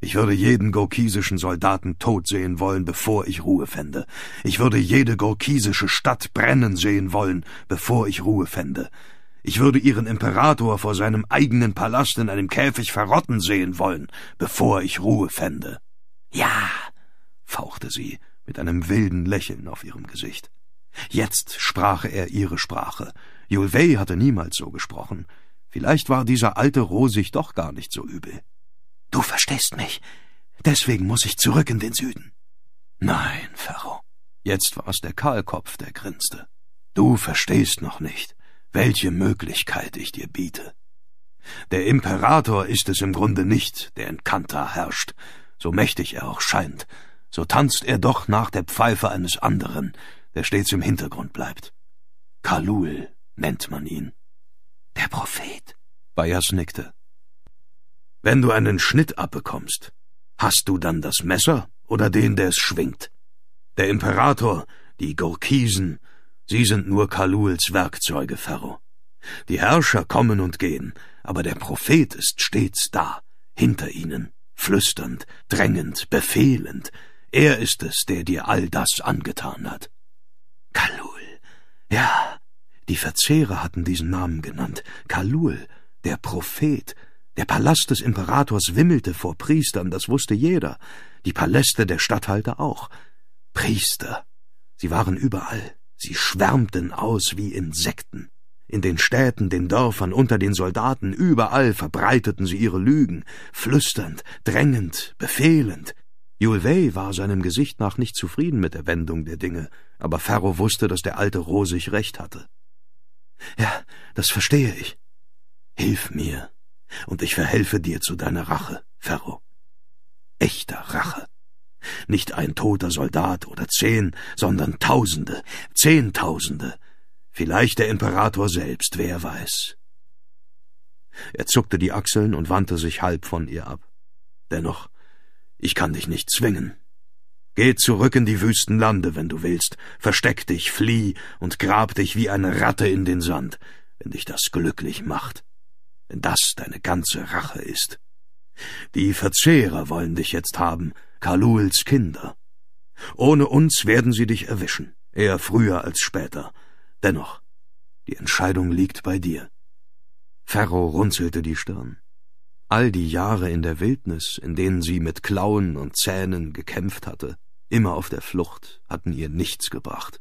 Ich würde jeden gorkisischen Soldaten tot sehen wollen, bevor ich Ruhe fände. Ich würde jede gorkisische Stadt brennen sehen wollen, bevor ich Ruhe fände. Ich würde ihren Imperator vor seinem eigenen Palast in einem Käfig verrotten sehen wollen, bevor ich Ruhe fände. Ja, fauchte sie mit einem wilden Lächeln auf ihrem Gesicht. Jetzt sprach er ihre Sprache, Julvey hatte niemals so gesprochen. Vielleicht war dieser alte Rosig doch gar nicht so übel. Du verstehst mich. Deswegen muss ich zurück in den Süden. Nein, Ferro. Jetzt war es der Kahlkopf, der grinste. Du verstehst noch nicht, welche Möglichkeit ich dir biete. Der Imperator ist es im Grunde nicht, der in Kanta herrscht, so mächtig er auch scheint, so tanzt er doch nach der Pfeife eines anderen, der stets im Hintergrund bleibt. Kalul nennt man ihn. Der Prophet? Bayers nickte. Wenn du einen Schnitt abbekommst, hast du dann das Messer oder den, der es schwingt? Der Imperator, die Gurkisen, sie sind nur Kaluls Werkzeuge, Pharaoh. Die Herrscher kommen und gehen, aber der Prophet ist stets da, hinter ihnen, flüsternd, drängend, befehlend. Er ist es, der dir all das angetan hat. Kalul, ja, die Verzehrer hatten diesen Namen genannt. Kalul, der Prophet. Der Palast des Imperators wimmelte vor Priestern, das wusste jeder. Die Paläste der Statthalter auch. Priester. Sie waren überall. Sie schwärmten aus wie Insekten. In den Städten, den Dörfern, unter den Soldaten, überall verbreiteten sie ihre Lügen, flüsternd, drängend, befehlend. Julvey war seinem Gesicht nach nicht zufrieden mit der Wendung der Dinge, aber Ferro wusste, dass der alte Rosig recht hatte. Ja, das verstehe ich. Hilf mir, und ich verhelfe dir zu deiner Rache, Ferro. Echter Rache. Nicht ein toter Soldat oder zehn, sondern Tausende, Zehntausende. Vielleicht der Imperator selbst, wer weiß. Er zuckte die Achseln und wandte sich halb von ihr ab. Dennoch, ich kann dich nicht zwingen. Geh zurück in die Wüstenlande, wenn du willst, versteck dich, flieh und grab dich wie eine Ratte in den Sand, wenn dich das glücklich macht, wenn das deine ganze Rache ist. Die Verzehrer wollen dich jetzt haben, Kaluls Kinder. Ohne uns werden sie dich erwischen, eher früher als später. Dennoch, die Entscheidung liegt bei dir. Ferro runzelte die Stirn. All die Jahre in der Wildnis, in denen sie mit Klauen und Zähnen gekämpft hatte, immer auf der Flucht, hatten ihr nichts gebracht.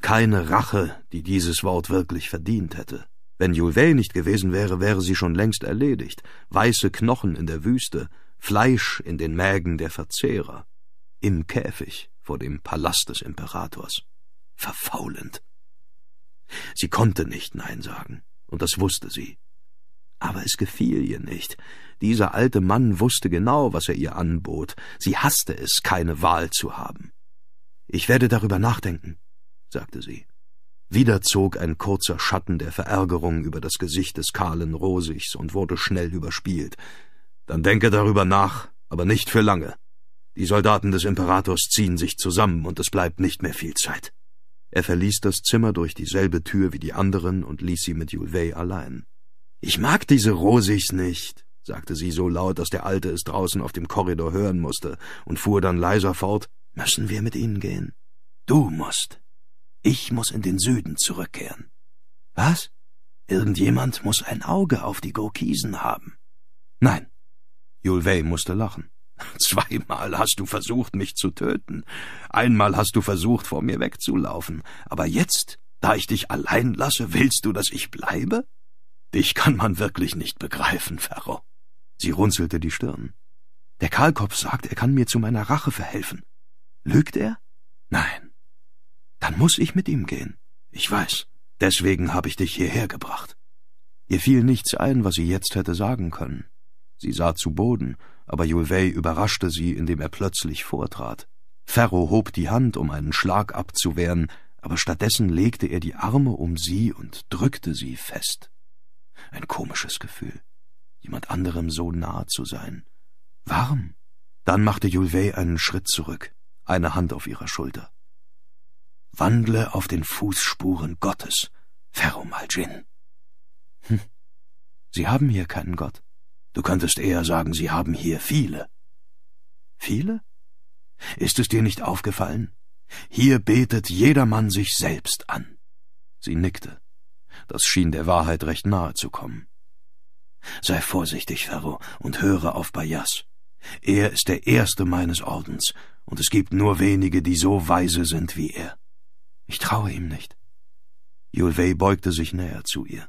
Keine Rache, die dieses Wort wirklich verdient hätte. Wenn Julvey nicht gewesen wäre, wäre sie schon längst erledigt. Weiße Knochen in der Wüste, Fleisch in den Mägen der Verzehrer. Im Käfig vor dem Palast des Imperators. Verfaulend. Sie konnte nicht Nein sagen, und das wusste sie. Aber es gefiel ihr nicht. Dieser alte Mann wusste genau, was er ihr anbot. Sie hasste es, keine Wahl zu haben. Ich werde darüber nachdenken, sagte sie. Wieder zog ein kurzer Schatten der Verärgerung über das Gesicht des kahlen Rosichs und wurde schnell überspielt. Dann denke darüber nach, aber nicht für lange. Die Soldaten des Imperators ziehen sich zusammen und es bleibt nicht mehr viel Zeit. Er verließ das Zimmer durch dieselbe Tür wie die anderen und ließ sie mit Julvey allein. Ich mag diese Rosis nicht, sagte sie so laut, dass der Alte es draußen auf dem Korridor hören musste, und fuhr dann leiser fort Müssen wir mit ihnen gehen? Du musst. Ich muss in den Süden zurückkehren. Was? Irgendjemand muss ein Auge auf die Gurkisen haben. Nein. Julvey musste lachen. Zweimal hast du versucht, mich zu töten. Einmal hast du versucht, vor mir wegzulaufen. Aber jetzt, da ich dich allein lasse, willst du, dass ich bleibe? Dich kann man wirklich nicht begreifen, Ferro. Sie runzelte die Stirn. Der Kahlkopf sagt, er kann mir zu meiner Rache verhelfen. Lügt er? Nein. Dann muss ich mit ihm gehen. Ich weiß. Deswegen habe ich dich hierher gebracht. Ihr fiel nichts ein, was sie jetzt hätte sagen können. Sie sah zu Boden, aber Julvey überraschte sie, indem er plötzlich vortrat. Ferro hob die Hand, um einen Schlag abzuwehren, aber stattdessen legte er die Arme um sie und drückte sie fest. Ein komisches Gefühl, jemand anderem so nahe zu sein. Warm. Dann machte Julvey einen Schritt zurück, eine Hand auf ihrer Schulter. Wandle auf den Fußspuren Gottes, Ferrum al-Jinn. Hm. Sie haben hier keinen Gott. Du könntest eher sagen, Sie haben hier viele. Viele? Ist es dir nicht aufgefallen? Hier betet jedermann sich selbst an. Sie nickte. Das schien der Wahrheit recht nahe zu kommen. Sei vorsichtig, Ferro, und höre auf Bayas. Er ist der Erste meines Ordens, und es gibt nur wenige, die so weise sind wie er. Ich traue ihm nicht. Julvey beugte sich näher zu ihr.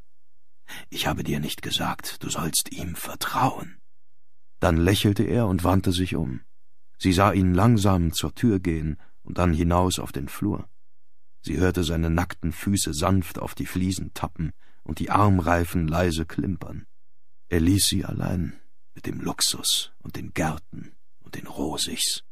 Ich habe dir nicht gesagt, du sollst ihm vertrauen. Dann lächelte er und wandte sich um. Sie sah ihn langsam zur Tür gehen und dann hinaus auf den Flur. Sie hörte seine nackten Füße sanft auf die Fliesen tappen und die Armreifen leise klimpern. Er ließ sie allein mit dem Luxus und den Gärten und den Rosichs.